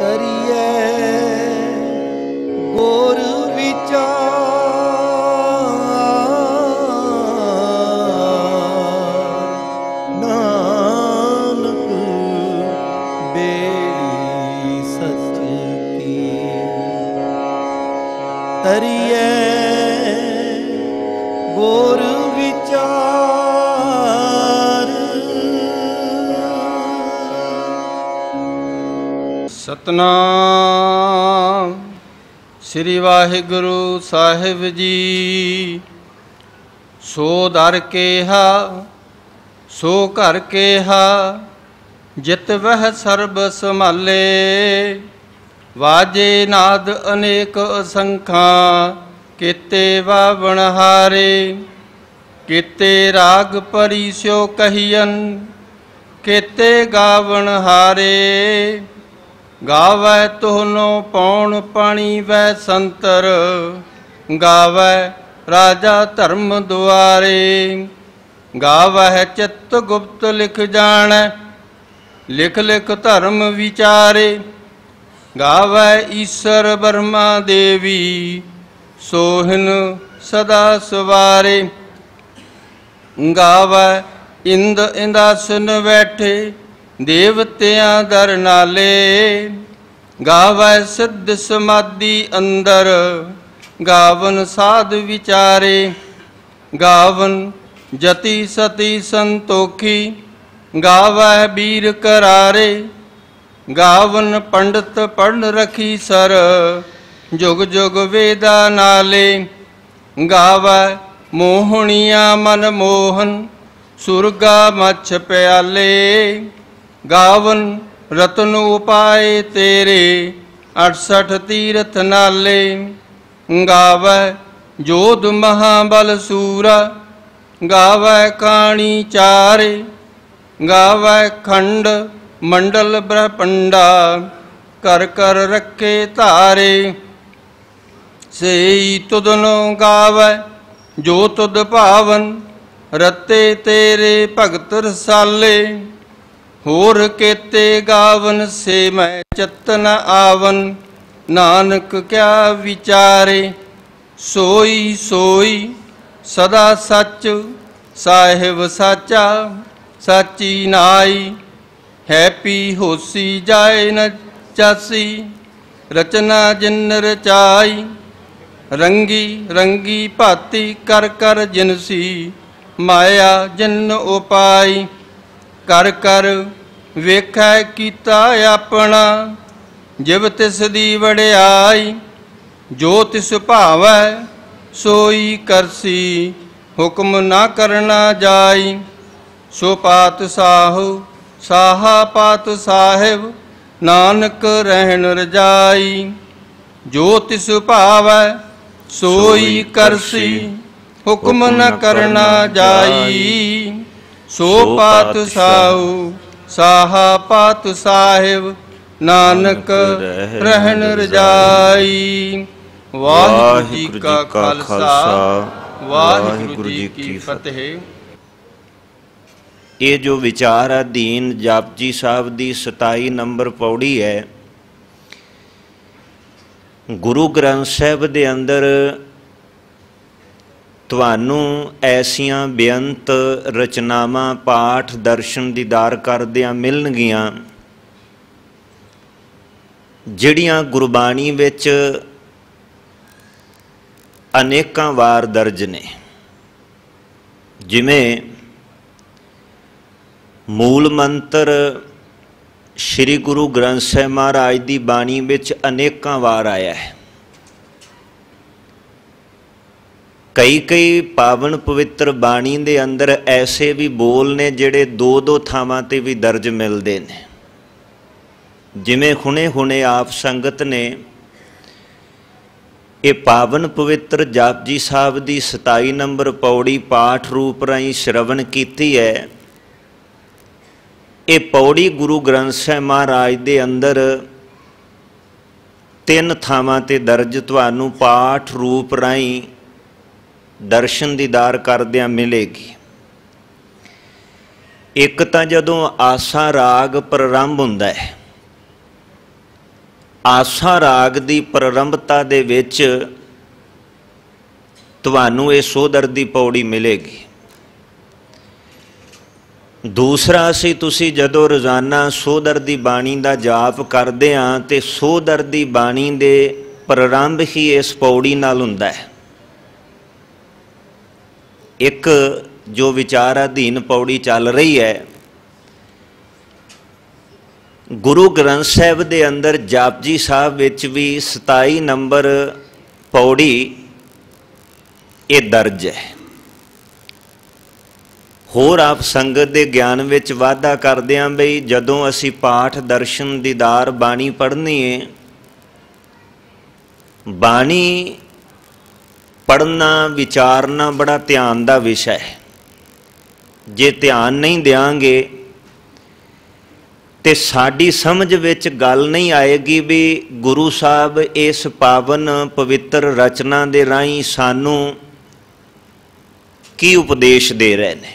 करिए ਸਤਨਾਮ ਸ੍ਰੀ ਵਾਹਿਗੁਰੂ ਸਾਹਿਬ ਜੀ ਸੋ ਦਰ ਕੇਹਾ ਸੋ ਘਰ ਕੇਹਾ ਜਿਤ ਵਹ ਸਰਬ ਸੰਭਾਲੇ ਵਾਜੇ ਨਾਦ ਅਨੇਕ ਅਸੰਖਾਂ ਕੀਤੇ ਵਾਵਣ ਹਾਰੇ ਕੀਤੇ ਰਾਗ ਪਰਿਸਿਓ ਕਹੀਨ ਕੀਤੇ ਗਾਵਣ ਹਾਰੇ ਗਾਵੈ ਤੁਹਨੋ ਪੌਣ ਪਾਣੀ ਵੈ ਸੰਤਰ ਗਾਵੈ ਰਾਜਾ ਧਰਮ ਦੁਆਰੇ ਗਾਵੈ ਚਿੱਤ ਗੁਪਤ ਲਿਖ ਜਾਣੈ ਲਿਖ ਲਿਖ ਧਰਮ ਵਿਚਾਰੇ ਗਾਵੈ ਈਸ਼ਰ ਬਰਮਾ ਦੇਵੀ ਸੋਹਨ ਸਦਾ ਸਵਾਰੇ ਗਾਵੈ ਇੰਦ ਇੰਦਾਸਨ ਬੈਠੇ ਦੇਵਤਿਆਂ ਦਰ ਨਾਲੇ ਗਾਵੈ ਸਿੱਧ ਸਮਾਦੀ ਅੰਦਰ ਗਾਵਨ ਸਾਧ ਵਿਚਾਰੇ ਗਾਵਨ ਜਤੀ ਸਤੀ ਸੰਤੋਖੀ ਗਾਵੈ ਬੀਰ ਕਰਾਰੇ ਗਾਵਨ ਪੰਡਤ ਪੜਨ ਰਖੀ ਸਰ ਜੁਗ ਜੁਗ ਵੇਦਾ ਨਾਲੇ ਗਾਵੈ ਮੋਹਣੀਆਂ ਮਨ ਮੋਹਨ ਸੁਰਗਾ ਮੱਛ ਪਿਆਲੇ ਗਾਵਨ ਰਤਨ ਉਪਾਏ ਤੇਰੇ 68 ਤੀਰਥ ਨਾਲੇ ਗਾਵੈ ਜੋਧ ਮਹਾਬਲ ਸੂਰਾ ਗਾਵੈ ਕਾਣੀ ਚਾਰੇ ਗਾਵੈ ਖੰਡ ਮੰਡਲ ਬ੍ਰਹਪੰਡਾ ਕਰ ਕਰ ਰੱਖੇ ਧਾਰੇ ਸੇਈ ਤੁਦਨ ਗਾਵੈ ਜੋ ਤੁਦ ਭਾਵਨ ਰਤੇ ਤੇਰੇ ਭਗਤ ਰਸਾਲੇ ਹੋਰ ਕੇਤੇ ਗਾਵਨ ਸੇ ਮੈਂ ਚਤਨ ਆਵਨ ਨਾਨਕ ਕਿਆ ਵਿਚਾਰੇ ਸੋਈ ਸੋਈ ਸਦਾ ਸੱਚ ਸਾਹਿਬ ਸਾਚਾ ਸਾਚੀ ਨਾਈ ਹੈਪੀ ਹੋਸੀ ਜਾਏ ਨ ਚਾਸੀ ਰਚਨਾ ਜਿਨ ਰਚਾਈ ਰੰਗੀ ਰੰਗੀ ਭਾਤੀ ਕਰ ਕਰ ਜਿਨਸੀ ਮਾਇਆ ਜਿਨ ਉਪਾਈ ਕਰ ਕਰ ਵੇਖੈ ਕੀਤਾ ਆਪਣਾ ਜਿਵ ਤਿਸ ਦੀ ਵੜਿਆਈ ਜੋ ਤਿਸ ਭਾਵੈ ਸੋਈ ਕਰਸੀ ਹੁਕਮ ਨਾ ਕਰਨਾ ਜਾਈ ਸੋ ਪਾਤ ਸਾਹੁ ਸਾਹਾ ਪਾਤ ਸਾਹਿਬ ਨਾਨਕ ਰਹਿਣ ਰਜਾਈ ਜੋ ਤਿਸ ਭਾਵੈ ਸੋਈ ਕਰਸੀ ਹੁਕਮ ਨਾ ਕਰਨਾ ਜਾਈ ਸੋ ਪਾਤ ਸਾਹੁ ਸਾਹਾ ਪਤ ਸਾਹਿਬ ਨਾਨਕ ਰਹਿਣ ਰਜਾਈ ਵਾਹਿਗੁਰੂ ਜੀ ਕਾ ਖਾਲਸਾ ਵਾਹਿਗੁਰੂ ਜੀ ਕੀ ਫਤਿਹ ਇਹ ਜੋ ਵਿਚਾਰ ਅਧੀਨ ਜਪਜੀ ਸਾਹਿਬ ਦੀ 27 ਨੰਬਰ ਪੌੜੀ ਹੈ ਗੁਰੂ ਗ੍ਰੰਥ ਸਾਹਿਬ ਦੇ ਅੰਦਰ ਤੁਹਾਨੂੰ ਐਸੀਆਂ ਬੇਅੰਤ ਰਚਨਾਵਾਂ ਪਾਠ ਦਰਸ਼ਨ ਦੀਦਾਰ ਕਰਦਿਆਂ ਮਿਲਣਗੀਆਂ ਜਿਹੜੀਆਂ ਗੁਰਬਾਣੀ ਵਿੱਚ ਅਨੇਕਾਂ ਵਾਰ ਦਰਜ ਨੇ ਜਿਵੇਂ ਮੂਲ ਮੰਤਰ ਸ੍ਰੀ ਗੁਰੂ ਗ੍ਰੰਥ ਸਾਹਿਬ ਮਹਾਰਾਜ ਦੀ ਬਾਣੀ ਵਿੱਚ ਅਨੇਕਾਂ ਵਾਰ ਆਇਆ ਹੈ ਕਈ ਕਈ ਪਾਵਨ ਪਵਿੱਤਰ ਬਾਣੀ ਦੇ ਅੰਦਰ ਐਸੇ ਵੀ ਬੋਲ ਨੇ ਜਿਹੜੇ ਦੋ ਦੋ ਥਾਵਾਂ ਤੇ ਵੀ ਦਰਜ ਮਿਲਦੇ ਨੇ ਜਿਵੇਂ ਹੁਣੇ ਹੁਣੇ ਆਪ ਸੰਗਤ ਨੇ ਇਹ ਪਾਵਨ ਪਵਿੱਤਰ ਜਪਜੀ ਸਾਹਿਬ ਦੀ 27 ਨੰਬਰ ਪੌੜੀ ਪਾਠ ਰੂਪ ਰਾਈ ਸ਼ਰਵਣ ਕੀਤੀ ਹੈ ਇਹ ਪੌੜੀ ਗੁਰੂ ਗ੍ਰੰਥ ਸਾਹਿਬ ਮਹਾਰਾਜ ਦੇ ਅੰਦਰ ਤਿੰਨ ਥਾਵਾਂ ਤੇ ਦਰਜ ਤੁਹਾਨੂੰ ਪਾਠ ਰੂਪ ਰਾਈ ਦਰਸ਼ਨ ਦੀਦਾਰ ਕਰਦਿਆਂ ਮਿਲੇਗੀ ਇੱਕ ਤਾਂ ਜਦੋਂ ਆਸਾ ਰਾਗ ਪ੍ਰਾਰੰਭ ਹੁੰਦਾ ਹੈ ਆਸਾ ਰਾਗ ਦੀ ਪ੍ਰਾਰੰਭਤਾ ਦੇ ਵਿੱਚ ਤੁਹਾਨੂੰ ਇਹ ਸੋਦਰ ਦੀ ਪੌੜੀ ਮਿਲੇਗੀ ਦੂਸਰਾ ਸੀ ਤੁਸੀਂ ਜਦੋਂ ਰੋਜ਼ਾਨਾ ਸੋਦਰ ਦੀ ਬਾਣੀ ਦਾ ਜਾਪ ਕਰਦੇ ਆਂ ਤੇ ਸੋਦਰ ਦੀ ਬਾਣੀ ਦੇ ਪ੍ਰਾਰੰਭ ਹੀ ਇਸ ਪੌੜੀ ਨਾਲ ਹੁੰਦਾ ਹੈ ਇੱਕ ਜੋ ਵਿਚਾਰ ਅਧੀਨ ਪੌੜੀ ਚੱਲ ਰਹੀ ਹੈ ਗੁਰੂ ਗ੍ਰੰਥ ਸਾਹਿਬ ਦੇ ਅੰਦਰ ਜਪਜੀ ਸਾਹਿਬ ਵਿੱਚ ਵੀ 27 ਨੰਬਰ ਪੌੜੀ ਇਹ ਦਰਜ ਹੈ ਹੋਰ ਆਪ ਸੰਗਤ ਦੇ ਗਿਆਨ ਵਿੱਚ ਵਾਧਾ ਕਰਦੇ ਆਂ ਬਈ ਜਦੋਂ ਅਸੀਂ ਪਾਠ ਦਰਸ਼ਨ ਦੀਦਾਰ ਬਾਣੀ ਪੜ੍ਹਨੀ ਹੈ ਬਾਣੀ ਪੜਨਾ ਵਿਚਾਰਨਾ ਬੜਾ ਧਿਆਨ ਦਾ ਵਿਸ਼ਾ ਹੈ ਜੇ ਧਿਆਨ ਨਹੀਂ ਦੇਾਂਗੇ ਤੇ ਸਾਡੀ ਸਮਝ ਵਿੱਚ ਗੱਲ ਨਹੀਂ ਆਏਗੀ ਵੀ ਗੁਰੂ ਸਾਹਿਬ ਇਸ ਪਾਵਨ ਪਵਿੱਤਰ ਰਚਨਾ ਦੇ ਰਾਹੀਂ ਸਾਨੂੰ ਕੀ ਉਪਦੇਸ਼ ਦੇ ਰਹੇ ਨੇ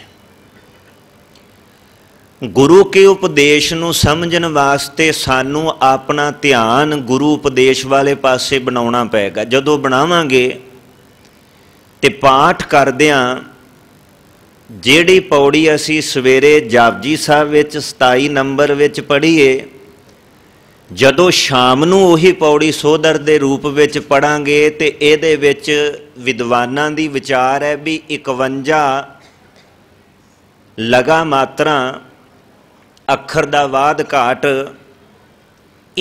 ਗੁਰੂ ਕੇ ਉਪਦੇਸ਼ ਨੂੰ ਸਮਝਣ ਵਾਸਤੇ ਸਾਨੂੰ ਆਪਣਾ ਧਿਆਨ ਗੁਰੂ ਉਪਦੇਸ਼ ਵਾਲੇ ਪਾਸੇ ਬਣਾਉਣਾ ਪਏਗਾ ਜਦੋਂ ਬਣਾਵਾਂਗੇ ਤੇ ਪਾਠ ਕਰਦਿਆਂ ਜਿਹੜੀ ਪੌੜੀ ਅਸੀਂ ਸਵੇਰੇ ਜਪਜੀ ਸਾਹਿਬ ਵਿੱਚ 27 ਨੰਬਰ ਵਿੱਚ ਪੜ੍ਹੀਏ ਜਦੋਂ ਸ਼ਾਮ ਨੂੰ ਉਹੀ ਪੌੜੀ ਸੋਦਰ ਦੇ ਰੂਪ ਵਿੱਚ ਪੜਾਂਗੇ ਤੇ ਇਹਦੇ ਵਿੱਚ ਵਿਦਵਾਨਾਂ ਦੀ ਵਿਚਾਰ ਹੈ ਵੀ 51 ਲਗਾ ਮਾਤਰਾ ਅੱਖਰ ਦਾ ਬਾਦ ਘਾਟ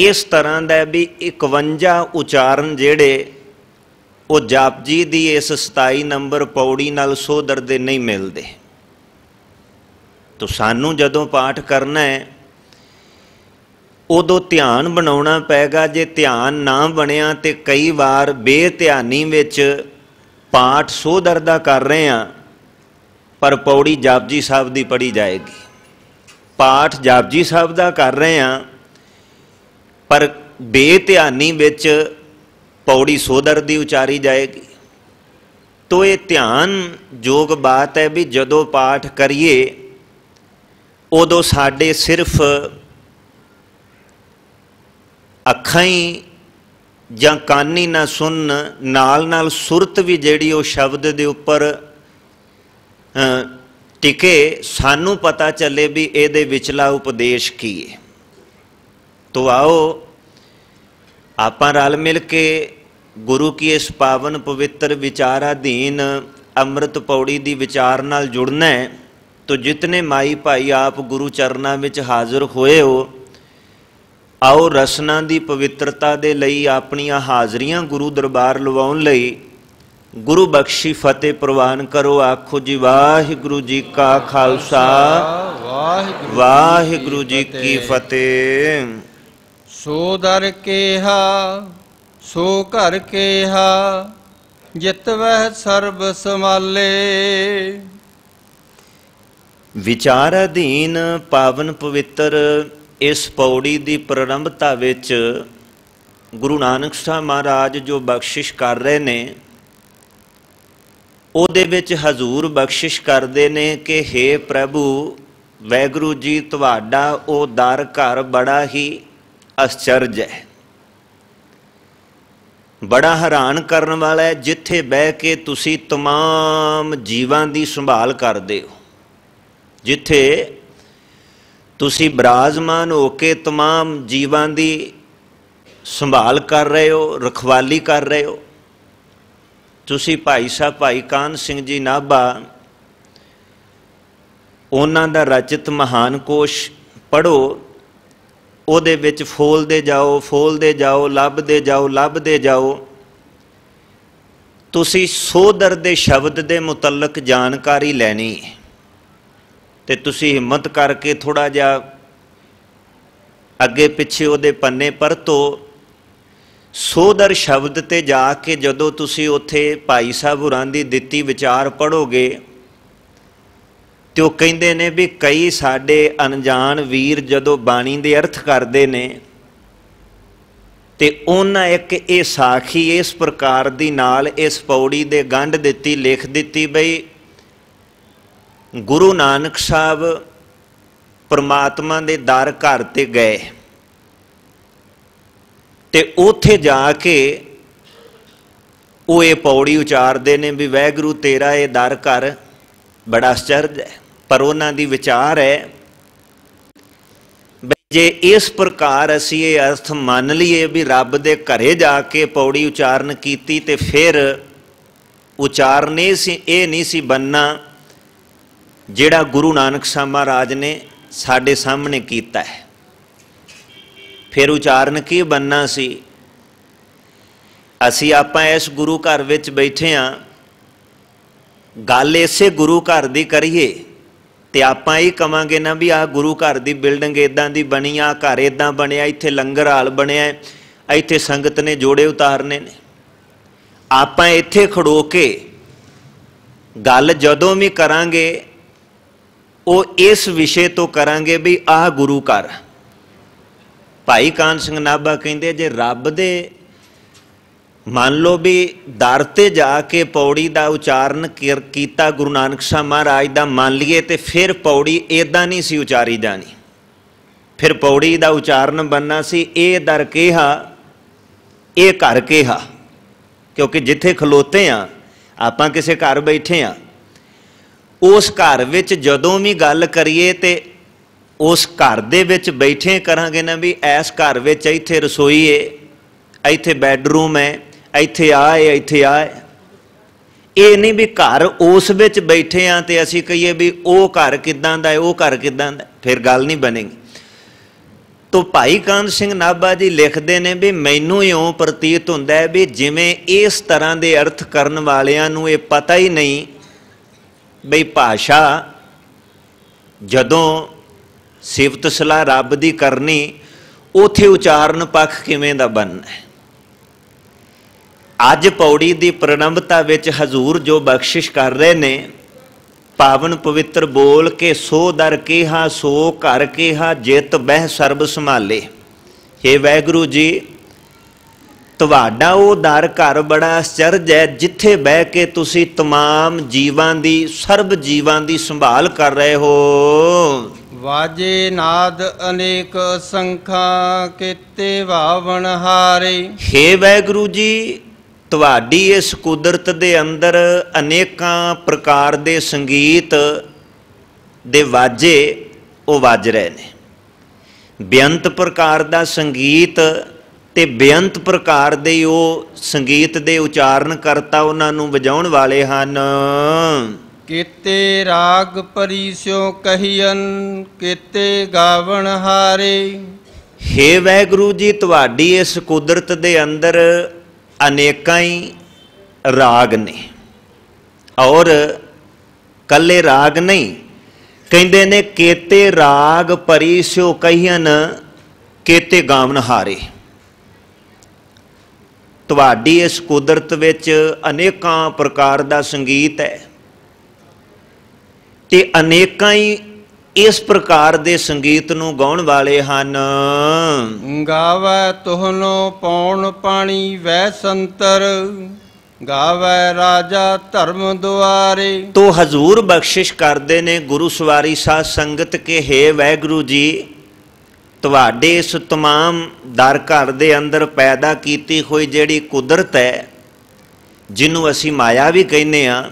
ਇਸ ਤਰ੍ਹਾਂ ਦਾ ਵੀ 51 ਉਚਾਰਨ ਜਿਹੜੇ ਉਹ ਜਾਪਜੀ ਦੀ ਇਸ 27 ਨੰਬਰ ਪੌੜੀ ਨਾਲ ਸੋਦਰ ਦੇ ਨਹੀਂ ਮਿਲਦੇ ਤੋ ਸਾਨੂੰ ਜਦੋਂ ਪਾਠ ਕਰਨਾ ਹੈ ਉਦੋਂ ਧਿਆਨ ਬਣਾਉਣਾ ਪੈਗਾ ਜੇ ਧਿਆਨ ਨਾ ਬਣਿਆ ਤੇ ਕਈ ਵਾਰ ਬੇਧਿਆਨੀ ਵਿੱਚ ਪਾਠ ਸੋਦਰ ਦਾ ਕਰ ਰਹੇ ਆ ਪਰ ਪੌੜੀ ਜਪਜੀ ਸਾਹਿਬ ਦੀ ਪੜੀ ਜਾਏਗੀ ਪਾਠ ਜਪਜੀ ਸਾਹਿਬ ਦਾ ਕਰ ਰਹੇ ਆ ਪਰ ਬੇਧਿਆਨੀ ਵਿੱਚ ਪੌੜੀ ਸੋਦਰ ਦੀ ਉਚਾਰੀ ਜਾਏਗੀ ਤੋ ਇਹ ਧਿਆਨ ਜੋਗ ਬਾਤ ਹੈ ਵੀ ਜਦੋਂ ਪਾਠ ਕਰੀਏ ਉਦੋਂ ਸਾਡੇ ਸਿਰਫ ਅੱਖਾਂ ਹੀ ਜਾਂ ਕੰਨ ਹੀ ਨਾ ਸੁਣਨ ਨਾਲ ਨਾਲ ਸੁਰਤ ਵੀ ਜਿਹੜੀ ਉਹ ਸ਼ਬਦ ਦੇ ਉੱਪਰ ਟਿਕੇ ਸਾਨੂੰ ਪਤਾ ਚੱਲੇ ਵੀ ਇਹਦੇ ਵਿਚਲਾ ਉਪਦੇਸ਼ ਕੀ ਹੈ ਤੋ ਆਓ ਆਪਾਂ ਰਲ ਮਿਲ ਕੇ ਗੁਰੂ ਕੀ ਇਸ ਪਾਵਨ ਪਵਿੱਤਰ ਅਧੀਨ ਅੰਮ੍ਰਿਤ ਪੌੜੀ ਦੀ ਵਿਚਾਰ ਨਾਲ ਜੁੜਨਾ ਹੈ ਤੋ ਜਿਤਨੇ ਮਾਈ ਭਾਈ ਆਪ ਗੁਰੂ ਚਰਨਾਂ ਵਿੱਚ ਹਾਜ਼ਰ ਹੋਏ ਹੋ ਆਓ ਰਸਨਾ ਦੀ ਪਵਿੱਤਰਤਾ ਦੇ ਲਈ ਆਪਣੀਆਂ ਹਾਜ਼ਰੀਆਂ ਗੁਰੂ ਦਰਬਾਰ ਲਵਾਉਣ ਲਈ ਗੁਰੂ ਬਖਸ਼ੀ ਫਤਿਹ ਪ੍ਰਵਾਨ ਕਰੋ ਆਖੋ ਜੀ ਵਾਹਿਗੁਰੂ ਜੀ ਕਾ ਖਾਲਸਾ ਵਾਹਿਗੁਰੂ ਜੀ ਕੀ ਫਤਿਹ ਸੋ ਦਰ ਕੇਹਾ ਸੋ ਘਰ ਕੇਹਾ ਵਹਿ ਸਰਬ ਸਮਾਲੇ ਵਿਚਾਰ ਅਧੀਨ ਪਾਵਨ ਪਵਿੱਤਰ ਇਸ ਪੌੜੀ ਦੀ ਪ੍ਰਾਰੰਭਤਾ ਵਿੱਚ ਗੁਰੂ ਨਾਨਕ ਸਾਹਿਬ ਮਹਾਰਾਜ ਜੋ ਬਖਸ਼ਿਸ਼ ਕਰ ਰਹੇ ਨੇ ਉਹਦੇ ਵਿੱਚ ਹਜ਼ੂਰ ਬਖਸ਼ਿਸ਼ ਕਰਦੇ ਨੇ ਕਿ हे ਪ੍ਰਭੂ ਵੈਗੁਰੂ ਜੀ ਤੁਹਾਡਾ ਉਹ ਦਰ ਘਰ ਬੜਾ ਹੀ ਅਸਚਰਜ ਹੈ ਬੜਾ ਹੈਰਾਨ ਕਰਨ ਵਾਲਾ ਹੈ ਜਿੱਥੇ ਬਹਿ ਕੇ ਤੁਸੀਂ तमाम ਜੀਵਾਂ ਦੀ ਸੰਭਾਲ ਕਰਦੇ ਹੋ ਜਿੱਥੇ ਤੁਸੀਂ ਬਰਾਜਮਾਨ ਹੋ ਕੇ तमाम ਜੀਵਾਂ ਦੀ ਸੰਭਾਲ ਕਰ ਰਹੇ ਹੋ ਰਖਵਾਲੀ ਕਰ ਰਹੇ ਹੋ ਤੁਸੀਂ ਭਾਈ ਸਾਹਿਬ ਭਾਈ ਕਾਨ ਸਿੰਘ ਜੀ ਨਾਭਾ ਉਹਨਾਂ ਦਾ ਰਚਿਤ ਮਹਾਨ ਕੋਸ਼ ਪੜੋ ਉਹਦੇ ਵਿੱਚ ਫੋਲਦੇ ਜਾਓ ਫੋਲਦੇ ਜਾਓ ਲੱਭਦੇ ਜਾਓ ਲੱਭਦੇ ਜਾਓ ਤੁਸੀਂ ਸੋਦਰ ਦੇ ਸ਼ਬਦ ਦੇ ਮੁਤਲਕ ਜਾਣਕਾਰੀ ਲੈਣੀ ਤੇ ਤੁਸੀਂ ਹਿੰਮਤ ਕਰਕੇ ਥੋੜਾ ਜਿਹਾ ਅੱਗੇ ਪਿੱਛੇ ਉਹਦੇ ਪੰਨੇ ਪਰਤੋ ਸੋਦਰ ਸ਼ਬਦ ਤੇ ਜਾ ਕੇ ਜਦੋਂ ਤੁਸੀਂ ਉੱਥੇ ਭਾਈ ਸਾਹਿਬ ਹੁਰਾਂ ਦੀ ਦਿੱਤੀ ਵਿਚਾਰ ਪੜੋਗੇ ਤੇ ਉਹ ਕਹਿੰਦੇ ਨੇ ਵੀ ਕਈ ਸਾਡੇ ਅਣਜਾਣ ਵੀਰ ਜਦੋਂ ਬਾਣੀ ਦੇ ਅਰਥ ਕਰਦੇ ਨੇ ਤੇ ਉਹਨਾਂ ਇੱਕ ਇਹ ਸਾਖੀ ਇਸ ਪ੍ਰਕਾਰ ਦੀ ਨਾਲ ਇਸ ਪੌੜੀ ਦੇ ਗੰਢ ਦਿੱਤੀ ਲਿਖ ਦਿੱਤੀ ਬਈ ਗੁਰੂ ਨਾਨਕ ਸਾਹਿਬ ਪਰਮਾਤਮਾ ਦੇ ਦਰ ਘਰ ਤੇ ਗਏ ਤੇ ਉੱਥੇ ਜਾ ਕੇ ਉਹ ਇਹ ਪੌੜੀ ਉਚਾਰਦੇ ਨੇ ਵੀ ਵੈਗਰੂ ਤੇਰਾ ਇਹ ਦਰ ਘਰ ਬੜਾ ਅਚਰਜ ਹੈ ਪਰ ਉਹਨਾਂ ਦੀ ਵਿਚਾਰ ਹੈ ਜੇ ਇਸ ਪ੍ਰਕਾਰ ਅਸੀਂ ਇਹ ਅਰਥ ਮੰਨ ਲਈਏ ਵੀ ਰੱਬ ਦੇ ਘਰੇ ਜਾ ਕੇ ਪੌੜੀ ਉਚਾਰਨ ਕੀਤੀ ਤੇ ਫਿਰ ਉਚਾਰਨੇ ਸੀ ਇਹ ਨਹੀਂ ਸੀ ਬੰਨਾ ਜਿਹੜਾ ਗੁਰੂ ਨਾਨਕ ਸਾਹਿਬ ਮਹਾਰਾਜ ਨੇ ਸਾਡੇ ਸਾਹਮਣੇ ਕੀਤਾ ਹੈ ਫਿਰ ਉਚਾਰਨ ਕੀ ਬੰਨਾ ਸੀ ਅਸੀਂ ਆਪਾਂ ਇਸ ਗੁਰੂ ਘਰ ਵਿੱਚ ਬੈਠੇ ਆਂ ਗੱਲ ਇਸੇ ਗੁਰੂ ਘਰ ਦੀ ਕਰੀਏ ਤੇ ਆਪਾਂ ਇਹ ਕਵਾਂਗੇ ਨਾ ਵੀ ਆਹ ਗੁਰੂ ਘਰ ਦੀ ਬਿਲਡਿੰਗ ਇਦਾਂ ਦੀ ਬਣੀ ਆ ਘਰ ਇਦਾਂ ਬਣਿਆ ਇੱਥੇ ਲੰਗਰ ਹਾਲ ਬਣਿਆ ਇੱਥੇ ਸੰਗਤ ਨੇ ਜੋੜੇ ਉਤਾਰਨੇ ਨੇ ਆਪਾਂ ਇੱਥੇ ਖੜੋ ਕੇ ਗੱਲ ਜਦੋਂ ਵੀ ਕਰਾਂਗੇ ਉਹ ਇਸ ਵਿਸ਼ੇ ਤੋਂ ਕਰਾਂਗੇ ਵੀ ਆਹ ਗੁਰੂ ਘਰ ਭਾਈ ਕਾਨ ਸਿੰਘ ਨਾਭਾ ਕਹਿੰਦੇ ਜੇ ਰੱਬ ਦੇ ਮੰਨ ਲਓ ਵੀ ਦਰ ਤੇ ਜਾ ਕੇ ਪੌੜੀ ਦਾ ਉਚਾਰਨ ਕੀਤਾ ਗੁਰੂ ਨਾਨਕ ਸਾਹਿਬ ਮਹਾਰਾਜ ਦਾ ਮੰਨ ਲਈਏ ਤੇ ਫਿਰ ਪੌੜੀ ਇਦਾਂ ਨਹੀਂ ਸੀ ਉਚਾਰੀ ਜਾਣੀ ਫਿਰ ਪੌੜੀ ਦਾ ਉਚਾਰਨ ਬੰਨਾ ਸੀ ਇਹ ਦਰ ਕਿਹਾ ਇਹ ਘਰ ਕਿਹਾ ਕਿਉਂਕਿ ਜਿੱਥੇ ਖਲੋਤੇ ਆ ਆਪਾਂ ਕਿਸੇ ਘਰ ਬੈਠੇ ਆ ਉਸ ਘਰ ਵਿੱਚ ਜਦੋਂ ਵੀ ਗੱਲ ਕਰੀਏ ਤੇ ਉਸ ਘਰ ਦੇ ਵਿੱਚ ਬੈਠੇ ਕਰਾਂਗੇ ਨਾ ਵੀ ਐਸ ਘਰ ਵਿੱਚ ਇੱਥੇ ਰਸੋਈ ਏ ਇੱਥੇ ਬੈੱਡਰੂਮ ਹੈ ਇੱਥੇ ਆਏ ਇੱਥੇ ਆਏ ਇਹ ਨਹੀਂ ਵੀ ਘਰ ਉਸ ਵਿੱਚ ਬੈਠੇ ਆ ਤੇ ਅਸੀਂ ਕਹੀਏ ਵੀ ਉਹ ਘਰ ਕਿਦਾਂ ਦਾ ਹੈ ਉਹ ਘਰ ਕਿਦਾਂ ਦਾ ਫਿਰ ਗੱਲ ਨਹੀਂ ਬਣੇਗੀ ਤੋ ਭਾਈ ਕਾਨ ਸਿੰਘ ਨਾਭਾ ਜੀ ਲਿਖਦੇ ਨੇ ਵੀ ਮੈਨੂੰ ਇਉਂ ਪ੍ਰਤੀਤ ਹੁੰਦਾ ਹੈ ਵੀ ਜਿਵੇਂ ਇਸ ਤਰ੍ਹਾਂ ਦੇ ਅਰਥ ਕਰਨ ਵਾਲਿਆਂ ਨੂੰ ਇਹ ਪਤਾ ਹੀ ਨਹੀਂ ਬਈ ਭਾਸ਼ਾ ਜਦੋਂ ਸਿਫਤ ਸਲਾਹ ਰੱਬ ਦੀ ਕਰਨੀ ਉਥੇ ਉਚਾਰਨ ਪੱਖ ਕਿਵੇਂ ਦਾ ਬਣਨਾ ਹੈ ਅੱਜ ਪੌੜੀ ਦੀ ਪ੍ਰਣੰਬਤਾ ਵਿੱਚ ਹਜ਼ੂਰ ਜੋ ਬਖਸ਼ਿਸ਼ ਕਰ ਰਹੇ ਨੇ ਪਾਵਨ ਪਵਿੱਤਰ ਬੋਲ ਕੇ ਸੋ ਦਰ ਹਾਂ ਸੋ ਘਰ ਕੇਹਾ ਜਿਤ ਬਹਿ ਸਰਬ ਸੰਭਾਲੇ हे ਵੈਗੁਰੂ ਜੀ ਤੁਹਾਡਾ ਉਹ ਦਰ ਘਰ ਬੜਾ ਅਚਰਜ ਹੈ ਜਿੱਥੇ ਬਹਿ ਕੇ ਤੁਸੀਂ तमाम ਜੀਵਾਂ ਦੀ ਸਰਬ ਜੀਵਾਂ ਦੀ ਸੰਭਾਲ ਕਰ ਰਹੇ ਹੋ ਵਾਜੇ ਨਾਦ ਅਨੇਕ ਸੰਖਾ ਕੀਤੇ ਭਾਵਨ ਹਾਰੇ ਏ ਵੈਗੁਰੂ ਜੀ ਤੁਹਾਡੀ ਇਸ ਕੁਦਰਤ ਦੇ ਅੰਦਰ ਅਨੇਕਾਂ ਪ੍ਰਕਾਰ ਦੇ ਸੰਗੀਤ ਦੇ ਵਾਜੇ ਉਹ ਵੱਜ ਰਹੇ ਨੇ ਬੇਅੰਤ ਪ੍ਰਕਾਰ ਦਾ ਸੰਗੀਤ ਤੇ ਬੇਅੰਤ ਪ੍ਰਕਾਰ ਦੇ ਉਹ ਸੰਗੀਤ ਦੇ ਉਚਾਰਨ ਕਰਤਾ ਉਹਨਾਂ ਨੂੰ ਵਜਾਉਣ ਵਾਲੇ ਹਨ ਕੀਤੇ ਰਾਗ ਪਰੀ ਸਿਓ ਕਹੀਨ ਕੀਤੇ ਗਾਵਣ ਹਾਰੇ ਹੇ ਵੈਗੁਰੂ ਜੀ ਤੁਹਾਡੀ ਇਸ ਕੁਦਰਤ ਦੇ ਅੰਦਰ ਅਨੇਕਾਂ ਹੀ ਰਾਗ ਨੇ ਔਰ ਕੱਲੇ ਰਾਗ ਨਹੀਂ ਕਹਿੰਦੇ ਨੇ ਕੇਤੇ ਰਾਗ ਭਰੀ ਸੋ ਕਹੀਨ ਕੇਤੇ ਗਾਵਨ ਹਾਰੇ ਤੁਹਾਡੀ ਇਸ ਕੁਦਰਤ ਵਿੱਚ ਅਨੇਕਾਂ ਪ੍ਰਕਾਰ ਦਾ ਸੰਗੀਤ ਹੈ ਤੇ ਅਨੇਕਾਂ ਹੀ ਇਸ ਪ੍ਰਕਾਰ ਦੇ ਸੰਗੀਤ ਨੂੰ ਗਾਉਣ ਵਾਲੇ ਹਨ ਗਾਵੇ ਤੁਹਨੋ ਪੌਣ ਪਾਣੀ ਵੈ ਸੰਤਰ ਗਾਵੇ ਰਾਜਾ ਧਰਮ ਦੁਆਰੇ ਤੋ ਹਜ਼ੂਰ ਬਖਸ਼ਿਸ਼ ਕਰਦੇ ਨੇ ਗੁਰੂ ਸਵਾਰੀ ਸਾਧ ਸੰਗਤ ਕੇ ਹੈ ਗੁਰੂ ਜੀ ਤੁਹਾਡੇ ਇਸ ਤਮਾਮ ਦਰ ਘਰ ਦੇ ਅੰਦਰ ਪੈਦਾ ਕੀਤੀ ਹੋਈ ਜਿਹੜੀ ਕੁਦਰਤ ਹੈ ਜਿਹਨੂੰ ਅਸੀਂ ਮਾਇਆ ਵੀ ਕਹਿੰਦੇ ਆ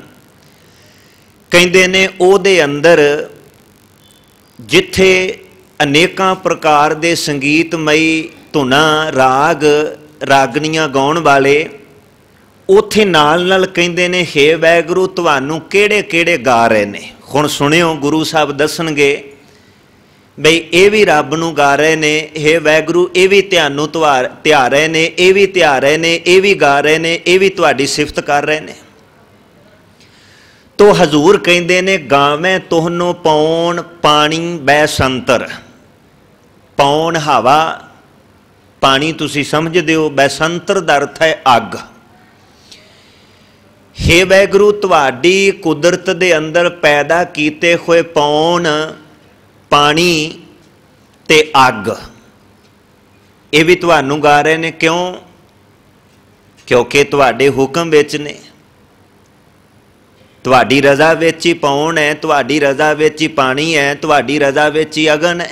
ਕਹਿੰਦੇ ਨੇ ਉਹਦੇ ਅੰਦਰ ਜਿੱਥੇ ਅਨੇਕਾਂ ਪ੍ਰਕਾਰ ਦੇ ਸੰਗੀਤਮਈ ਧੁਨਾ ਰਾਗ ਰਾਗਣੀਆਂ ਗਾਉਣ ਵਾਲੇ ਉਥੇ ਨਾਲ ਨਾਲ ਕਹਿੰਦੇ ਨੇ ਹੇ ਵੈਗਰੂ ਤੁਹਾਨੂੰ ਕਿਹੜੇ ਕਿਹੜੇ ਗਾ ਰਹੇ ਨੇ ਹੁਣ ਸੁਣਿਓ ਗੁਰੂ ਸਾਹਿਬ ਦੱਸਣਗੇ ਬਈ ਇਹ ਵੀ ਰੱਬ ਨੂੰ ਗਾ ਰਹੇ ਨੇ ਹੇ ਵੈਗਰੂ ਇਹ ਵੀ ਧਿਆਨ ਨੂੰ ਰਹੇ ਨੇ ਇਹ ਵੀ ਤਿਆਰ ਰਹੇ ਨੇ ਇਹ ਵੀ ਗਾ ਰਹੇ ਨੇ ਇਹ ਵੀ ਤੁਹਾਡੀ ਸਿਫਤ ਕਰ ਰਹੇ ਨੇ ਤੋ ਹਜ਼ੂਰ ਕਹਿੰਦੇ ਨੇ ਗਾਵੇਂ ਤੋਹਨੋਂ ਪੌਣ ਪਾਣੀ ਬੈ ਸੰਤਰ ਪੌਣ ਹਵਾ ਪਾਣੀ ਤੁਸੀਂ ਸਮਝਦੇ ਹੋ ਬੈਸੰਤਰ ਦਾ ਅਰਥ ਹੈ ਅੱਗ ਹੇ ਗੁਰੂ ਤੁਹਾਡੀ ਕੁਦਰਤ ਦੇ ਅੰਦਰ ਪੈਦਾ ਕੀਤੇ ਹੋਏ ਪੌਣ ਪਾਣੀ ਤੇ ਅੱਗ ਇਹ ਵੀ ਤੁਹਾਨੂੰ ਗਾ ਰਹੇ ਨੇ ਕਿਉਂ ਕਿਉਂਕਿ ਤੁਹਾਡੇ ਹੁਕਮ ਵਿੱਚ ਨੇ ਤੁਹਾਡੀ ਰਜ਼ਾ ਵਿੱਚ ਹੀ ਪੌਣ ਹੈ ਤੁਹਾਡੀ ਰਜ਼ਾ ਵਿੱਚ ਹੀ ਪਾਣੀ ਹੈ ਤੁਹਾਡੀ ਰਜ਼ਾ ਵਿੱਚ ਹੀ ਅਗਨ ਹੈ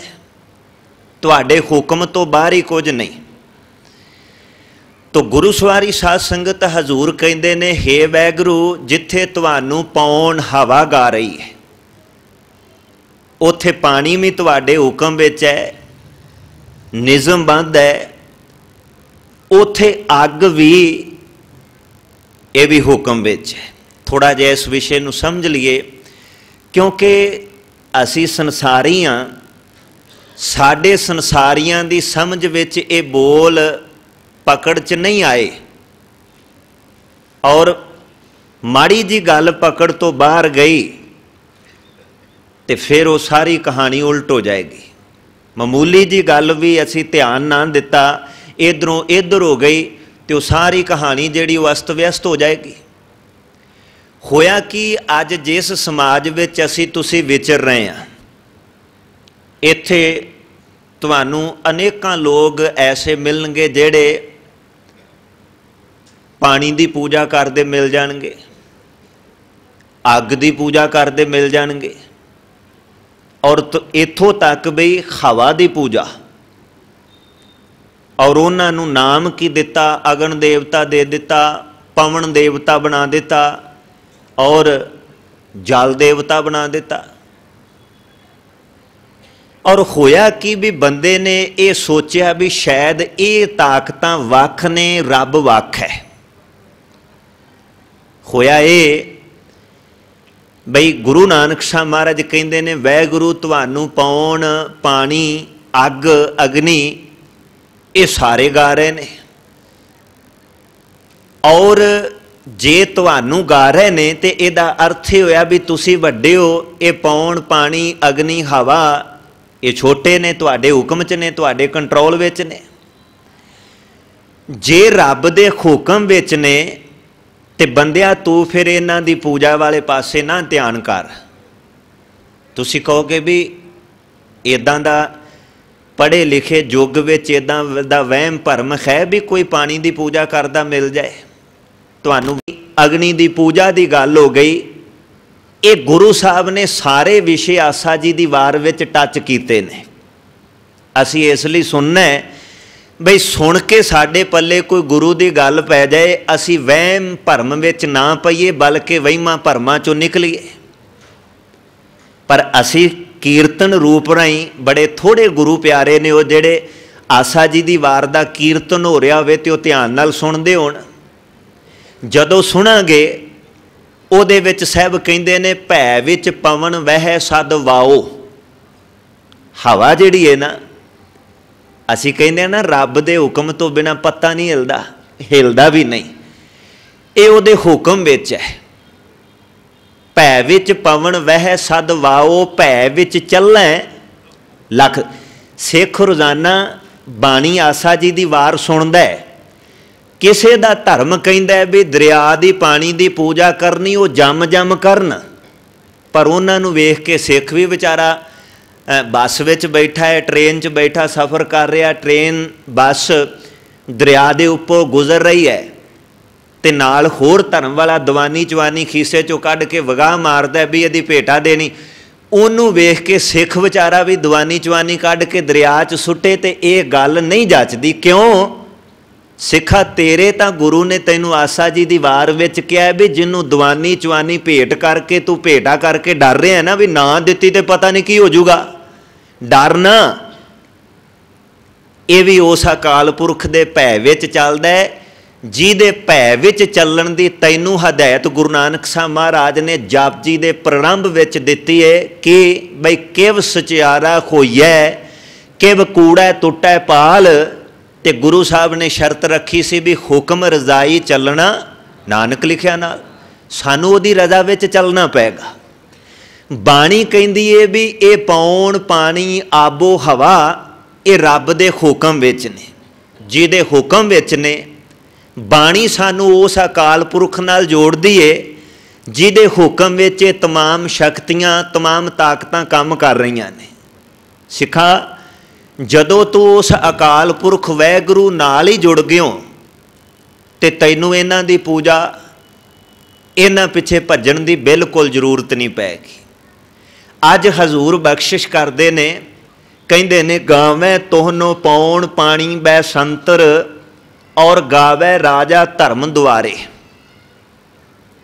ਤੁਹਾਡੇ ਹੁਕਮ ਤੋਂ ਬਾਹਰ ਹੀ ਕੁਝ ਨਹੀਂ ਤੋ ਗੁਰੂ ਸਵਾਰੀ ਸਾਧ ਸੰਗਤ ਹਜ਼ੂਰ ਕਹਿੰਦੇ ਨੇ हे ਵੈਗਰੂ ਜਿੱਥੇ ਤੁਹਾਨੂੰ ਪੌਣ ਹਵਾ ਗਾ ਰਹੀ ਹੈ ਉਥੇ ਪਾਣੀ ਵੀ ਤੁਹਾਡੇ ਹੁਕਮ ਵਿੱਚ ਹੈ ਨਿਜ਼ਮ ਬੰਦ ਹੈ ਉਥੇ ਅੱਗ ਵੀ ਇਹ ਵੀ ਹੁਕਮ ਵਿੱਚ ਹੈ ਥੋੜਾ ਜਿਹਾ ਇਸ ਵਿਸ਼ੇ ਨੂੰ ਸਮਝ ਲਈਏ ਕਿਉਂਕਿ ਅਸੀਂ ਸੰਸਾਰੀ ਆ ਸਾਡੇ ਸੰਸਾਰੀਆਂ ਦੀ ਸਮਝ ਵਿੱਚ ਇਹ ਬੋਲ ਪਕੜ 'ਚ ਨਹੀਂ ਆਏ ਔਰ ਮਾੜੀ ਜੀ ਗੱਲ ਪਕੜ ਤੋਂ ਬਾਹਰ ਗਈ ਤੇ ਫਿਰ ਉਹ ਸਾਰੀ ਕਹਾਣੀ ਉਲਟ ਹੋ ਜਾਏਗੀ ਮਾਮੂਲੀ ਜੀ ਗੱਲ ਵੀ ਅਸੀਂ ਧਿਆਨ ਨਾ ਦਿੱਤਾ ਇਧਰੋਂ ਇਧਰ ਹੋ ਗਈ ਤੇ ਉਹ ਸਾਰੀ ਕਹਾਣੀ ਜਿਹੜੀ ਉਸਤ ਵਿਅਸਤ ਹੋ ਜਾਏਗੀ ਹੋਇਆ ਕਿ ਅੱਜ ਜਿਸ ਸਮਾਜ ਵਿੱਚ ਅਸੀਂ ਤੁਸੀਂ ਵਿਚਰ ਰਹੇ ਆ ਇੱਥੇ ਤੁਹਾਨੂੰ ਅਨੇਕਾਂ ਲੋਕ ਐਸੇ ਮਿਲਣਗੇ ਜਿਹੜੇ ਪਾਣੀ ਦੀ ਪੂਜਾ ਕਰਦੇ ਮਿਲ ਜਾਣਗੇ ਅੱਗ ਦੀ ਪੂਜਾ ਕਰਦੇ ਮਿਲ ਜਾਣਗੇ ਔਰ ਇਥੋਂ ਤੱਕ ਵੀ ਹਵਾ ਦੀ ਪੂਜਾ ਔਰ ਉਹਨਾਂ ਨੂੰ ਨਾਮ ਕੀ ਦਿੱਤਾ ਅਗਨ ਦੇਵਤਾ ਦੇ ਦਿੱਤਾ ਪਵਨ ਦੇਵਤਾ ਬਣਾ ਦਿੱਤਾ ਔਰ ਜਲ ਦੇਵਤਾ ਬਣਾ ਦਿੱਤਾ ਔਰ ਹੋਇਆ ਕਿ ਵੀ ਬੰਦੇ ਨੇ ਇਹ ਸੋਚਿਆ ਵੀ ਸ਼ਾਇਦ ਇਹ ਤਾਕਤਾਂ ਵੱਖ ਨੇ ਰੱਬ ਵੱਖ ਹੈ ਹੋਇਆ ਇਹ ਬਈ ਗੁਰੂ ਨਾਨਕ ਸਾਹਿਬ ਮਹਾਰਾਜ ਕਹਿੰਦੇ ਨੇ ਵੈਗੁਰੂ ਤੁਹਾਨੂੰ ਪਾਉਣ ਪਾਣੀ ਅੱਗ ਅਗਨੀ ਇਹ ਸਾਰੇ ਗਾ ਰਹੇ ਨੇ ਔਰ ਜੇ ਤੁਹਾਨੂੰ ਗਾ ਰਹੇ ਨੇ ਤੇ ਇਹਦਾ ਅਰਥ ਇਹ ਹੋਇਆ ਵੀ ਤੁਸੀਂ ਵੱਡੇ ਹੋ ਇਹ ਪੌਣ ਪਾਣੀ ਅਗਨੀ ਹਵਾ ਇਹ ਛੋਟੇ ਨੇ ਤੁਹਾਡੇ ਹੁਕਮ 'ਚ ਨੇ ਤੁਹਾਡੇ ਕੰਟਰੋਲ ਵਿੱਚ ਨੇ ਜੇ ਰੱਬ ਦੇ ਹੁਕਮ ਵਿੱਚ ਨੇ ਤੇ ਬੰਦਿਆ ਤੂੰ ਫਿਰ ਇਹਨਾਂ ਦੀ ਪੂਜਾ ਵਾਲੇ ਪਾਸੇ ਨਾ ਧਿਆਨ ਕਰ ਤੁਸੀਂ ਕਹੋਗੇ ਵੀ ਇਦਾਂ ਦਾ ਪੜ੍ਹੇ ਲਿਖੇ ਯੁੱਗ ਵਿੱਚ ਇਦਾਂ ਦਾ ਵਹਿਮ ਭਰਮ ਹੈ ਵੀ ਕੋਈ ਪਾਣੀ ਦੀ ਪੂਜਾ ਕਰਦਾ ਮਿਲ ਜਾਏ ਤੁਹਾਨੂੰ ਅਗਨੀ ਦੀ ਪੂਜਾ ਦੀ ਗੱਲ ਹੋ ਗਈ ਇਹ ਗੁਰੂ ਸਾਹਿਬ ਨੇ ਸਾਰੇ ਵਿਸ਼ੇ ਆਸਾ ਜੀ ਦੀ ਵਾਰ ਵਿੱਚ ਟੱਚ ਕੀਤੇ ਨੇ ਅਸੀਂ ਇਸ ਲਈ ਸੁਣਨਾ ਹੈ ਬਈ ਸੁਣ ਕੇ ਸਾਡੇ ਪੱਲੇ ਕੋਈ ਗੁਰੂ ਦੀ ਗੱਲ ਪੈ ਜਾਏ ਅਸੀਂ ਵਹਿਮ ਭਰਮ ਵਿੱਚ ਨਾ ਪਈਏ ਬਲਕਿ ਵਹਿਮਾਂ ਭਰਮਾਂ ਚੋਂ ਨਿਕਲੀਏ ਪਰ ਅਸੀਂ ਕੀਰਤਨ ਰੂਪ ਰਾਈ ਬੜੇ ਥੋੜੇ ਗੁਰੂ ਪਿਆਰੇ ਨੇ ਉਹ ਜਿਹੜੇ ਆਸਾ ਜੀ ਦੀ ਵਾਰ ਦਾ ਕੀਰਤਨ ਹੋ ਰਿਹਾ ਹੋਵੇ ਤੇ ਉਹ ਧਿਆਨ ਨਾਲ ਸੁਣਦੇ ਹੋਣ ਜਦੋਂ ਸੁਣਾਂਗੇ ਉਹਦੇ ਵਿੱਚ ਸਹਿਬ ਕਹਿੰਦੇ ਨੇ ਭੈ ਵਿੱਚ ਪਵਨ ਵਹਿ ਸਦ ਵਾਓ ਹਵਾ ਜਿਹੜੀ ਹੈ ਨਾ ਅਸੀਂ ਕਹਿੰਦੇ ਆ ਨਾ ਰੱਬ ਦੇ ਹੁਕਮ ਤੋਂ ਬਿਨਾ ਪੱਤਾ ਨਹੀਂ ਹਿਲਦਾ ਹਿਲਦਾ ਵੀ ਨਹੀਂ ਇਹ ਉਹਦੇ ਹੁਕਮ ਵਿੱਚ ਹੈ ਭੈ ਵਿੱਚ ਪਵਨ ਵਹਿ ਸਦ ਵਾਓ ਭੈ ਵਿੱਚ ਚੱਲੈ ਲਖ ਸਿੱਖ ਰੋਜ਼ਾਨਾ ਬਾਣੀ ਆਸਾ ਜੀ ਦੀ ਵਾਰ ਸੁਣਦਾ ਹੈ ਕਿਸੇ ਦਾ ਧਰਮ ਕਹਿੰਦਾ ਵੀ ਦਰਿਆ ਦੀ ਪਾਣੀ ਦੀ ਪੂਜਾ ਕਰਨੀ ਉਹ ਜੰਮ ਜੰਮ ਕਰਨ ਪਰ ਉਹਨਾਂ ਨੂੰ ਵੇਖ ਕੇ ਸਿੱਖ ਵੀ ਵਿਚਾਰਾ ਬੱਸ ਵਿੱਚ ਬੈਠਾ ਹੈ ਟ੍ਰੇਨ 'ਚ ਬੈਠਾ ਸਫ਼ਰ ਕਰ ਰਿਹਾ ਟ੍ਰੇਨ ਬੱਸ ਦਰਿਆ ਦੇ ਉੱਪਰ ਗੁਜ਼ਰ ਰਹੀ ਹੈ ਤੇ ਨਾਲ ਹੋਰ ਧਰਮ ਵਾਲਾ ਦਵਾਨੀ ਜਵਾਨੀ ਖੀਸੇ 'ਚੋਂ ਕੱਢ ਕੇ ਵਗਾਹ ਮਾਰਦਾ ਵੀ ਇਹਦੀ ਭੇਟਾ ਦੇਣੀ ਉਹਨੂੰ ਵੇਖ ਕੇ ਸਿੱਖ ਵਿਚਾਰਾ ਵੀ ਦਵਾਨੀ ਜਵਾਨੀ ਕੱਢ ਕੇ ਦਰਿਆ 'ਚ ਸੁੱਟੇ ਤੇ ਇਹ ਗੱਲ ਨਹੀਂ ਜੱਚਦੀ ਕਿਉਂ ਸਿੱਖਾ ਤੇਰੇ ਤਾਂ ਗੁਰੂ ਨੇ ਤੈਨੂੰ ਆਸਾ ਜੀ ਦੀ ਵਾਰ ਵਿੱਚ ਕਿਹਾ ਵੀ ਜਿੰਨੂੰ ਦਵਾਨੀ ਚਵਾਨੀ ਭੇਟ ਕਰਕੇ ਤੂੰ ਭੇਟਾ ਕਰਕੇ ਡਰ ਰਿਹਾ ਨਾ ਵੀ ਨਾ ਦਿੱਤੀ ਤੇ ਪਤਾ ਨਹੀਂ ਕੀ ਹੋ ਜਾਊਗਾ ਡਰਨਾ ਇਹ ਵੀ ਉਸ ਅਕਾਲ ਪੁਰਖ ਦੇ ਭੈ ਵਿੱਚ ਚੱਲਦਾ ਜਿਹਦੇ ਭੈ ਵਿੱਚ ਚੱਲਣ ਦੀ ਤੈਨੂੰ ਹਦਾਇਤ ਗੁਰੂ ਨਾਨਕ ਸਾਹਿਬ ਮਹਾਰਾਜ ਨੇ ਜਪਜੀ ਦੇ ਪ੍ਰਾਰੰਭ ਵਿੱਚ ਦਿੱਤੀ ਹੈ ਕਿ ਬਈ ਕਿਵ ਸਚਿਆਰਾ ਹੋਈਐ ਕਿਵ ਕੂੜਾ ਟੁੱਟੈ ਪਾਲ ਤੇ ਗੁਰੂ ਸਾਹਿਬ ਨੇ ਸ਼ਰਤ ਰੱਖੀ ਸੀ ਵੀ ਹੁਕਮ ਰਜ਼ਾਈ ਚੱਲਣਾ ਨਾਨਕ ਲਿਖਿਆ ਨਾਲ ਸਾਨੂੰ ਉਹਦੀ ਰਜ਼ਾ ਵਿੱਚ ਚੱਲਣਾ ਪਏਗਾ ਬਾਣੀ ਕਹਿੰਦੀ ਏ ਵੀ ਇਹ ਪੌਣ ਪਾਣੀ ਆਬੋ ਹਵਾ ਇਹ ਰੱਬ ਦੇ ਹੁਕਮ ਵਿੱਚ ਨੇ ਜਿਹਦੇ ਹੁਕਮ ਵਿੱਚ ਨੇ ਬਾਣੀ ਸਾਨੂੰ ਉਸ ਅਕਾਲ ਪੁਰਖ ਨਾਲ ਜੋੜਦੀ ਏ ਜਿਹਦੇ ਹੁਕਮ ਵਿੱਚ ਇਹ तमाम ਸ਼ਕਤੀਆਂ तमाम ਤਾਕਤਾਂ ਕੰਮ ਕਰ ਰਹੀਆਂ ਨੇ ਸਿੱਖਾ ਜਦੋਂ ਤੂੰ ਉਸ ਅਕਾਲ ਪੁਰਖ ਵੈਗੁਰੂ ਨਾਲ ਹੀ ਜੁੜ ਗਿਓ ਤੇ ਤੈਨੂੰ ਇਹਨਾਂ ਦੀ ਪੂਜਾ ਇਹਨਾਂ ਪਿੱਛੇ ਭੱਜਣ ਦੀ ਬਿਲਕੁਲ ਜ਼ਰੂਰਤ ਨਹੀਂ ਪੈਗੀ ਅੱਜ ਹਜ਼ੂਰ ਬਖਸ਼ਿਸ਼ ਕਰਦੇ ਨੇ ਕਹਿੰਦੇ ਨੇ ਗਾਵੇਂ ਤੋਹਨੋ ਪੌਣ ਪਾਣੀ ਬੈ ਸੰਤਰ ਔਰ ਗਾਵੇ ਰਾਜਾ ਧਰਮ ਦੁਆਰੇ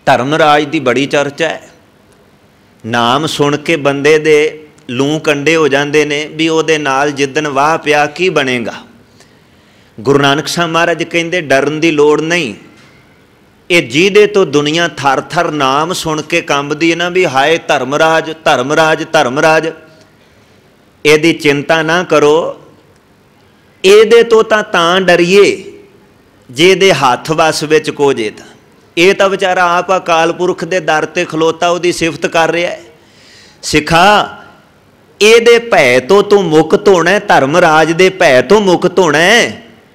ਧਰਮ ਰਾਜ ਦੀ ਬੜੀ ਚਰਚਾ ਹੈ ਨਾਮ ਸੁਣ ਕੇ ਬੰਦੇ ਦੇ ਲੂੰ ਕੰਡੇ ਹੋ ਜਾਂਦੇ ਨੇ ਵੀ ਉਹਦੇ ਨਾਲ ਜਿੱਦਨ ਵਾਹ ਪਿਆ ਕੀ ਬਣੇਗਾ ਗੁਰੂ ਨਾਨਕ ਸਾਹਿਬ ਮਹਾਰਾਜ ਕਹਿੰਦੇ ਡਰਨ ਦੀ ਲੋੜ ਨਹੀਂ ਇਹ ਜਿਹਦੇ ਤੋਂ ਦੁਨੀਆ ਥਰ-ਥਰ ਨਾਮ ਸੁਣ ਕੇ ਕੰਬਦੀ ਹੈ ਨਾ ਵੀ ਹਾਏ ਧਰਮਰਾਜ ਧਰਮਰਾਜ ਧਰਮਰਾਜ ਇਹਦੀ ਚਿੰਤਾ ਨਾ ਕਰੋ ਇਹਦੇ ਤੋਂ ਤਾਂ ਤਾਂ ਡਰੀਏ ਜਿਹਦੇ ਹੱਥ ਵਸ ਵਿੱਚ ਕੋ ਜੇ ਤਾਂ ਇਹ ਤਾਂ ਵਿਚਾਰਾ ਆਪ ਆਕਾਲ ਪੁਰਖ ਦੇ ਦਰ ਤੇ ਖਲੋਤਾ ਉਹਦੀ ਸਿਫਤ ਕਰ ਰਿਹਾ ਹੈ ਸਿਖਾ ਇਹਦੇ ਭੈ ਤੋਂ ਤੂੰ ਮੁਕਤ ਹੋਣਾ ਧਰਮ ਰਾਜ ਦੇ ਭੈ ਤੋਂ ਮੁਕਤ ਹੋਣਾ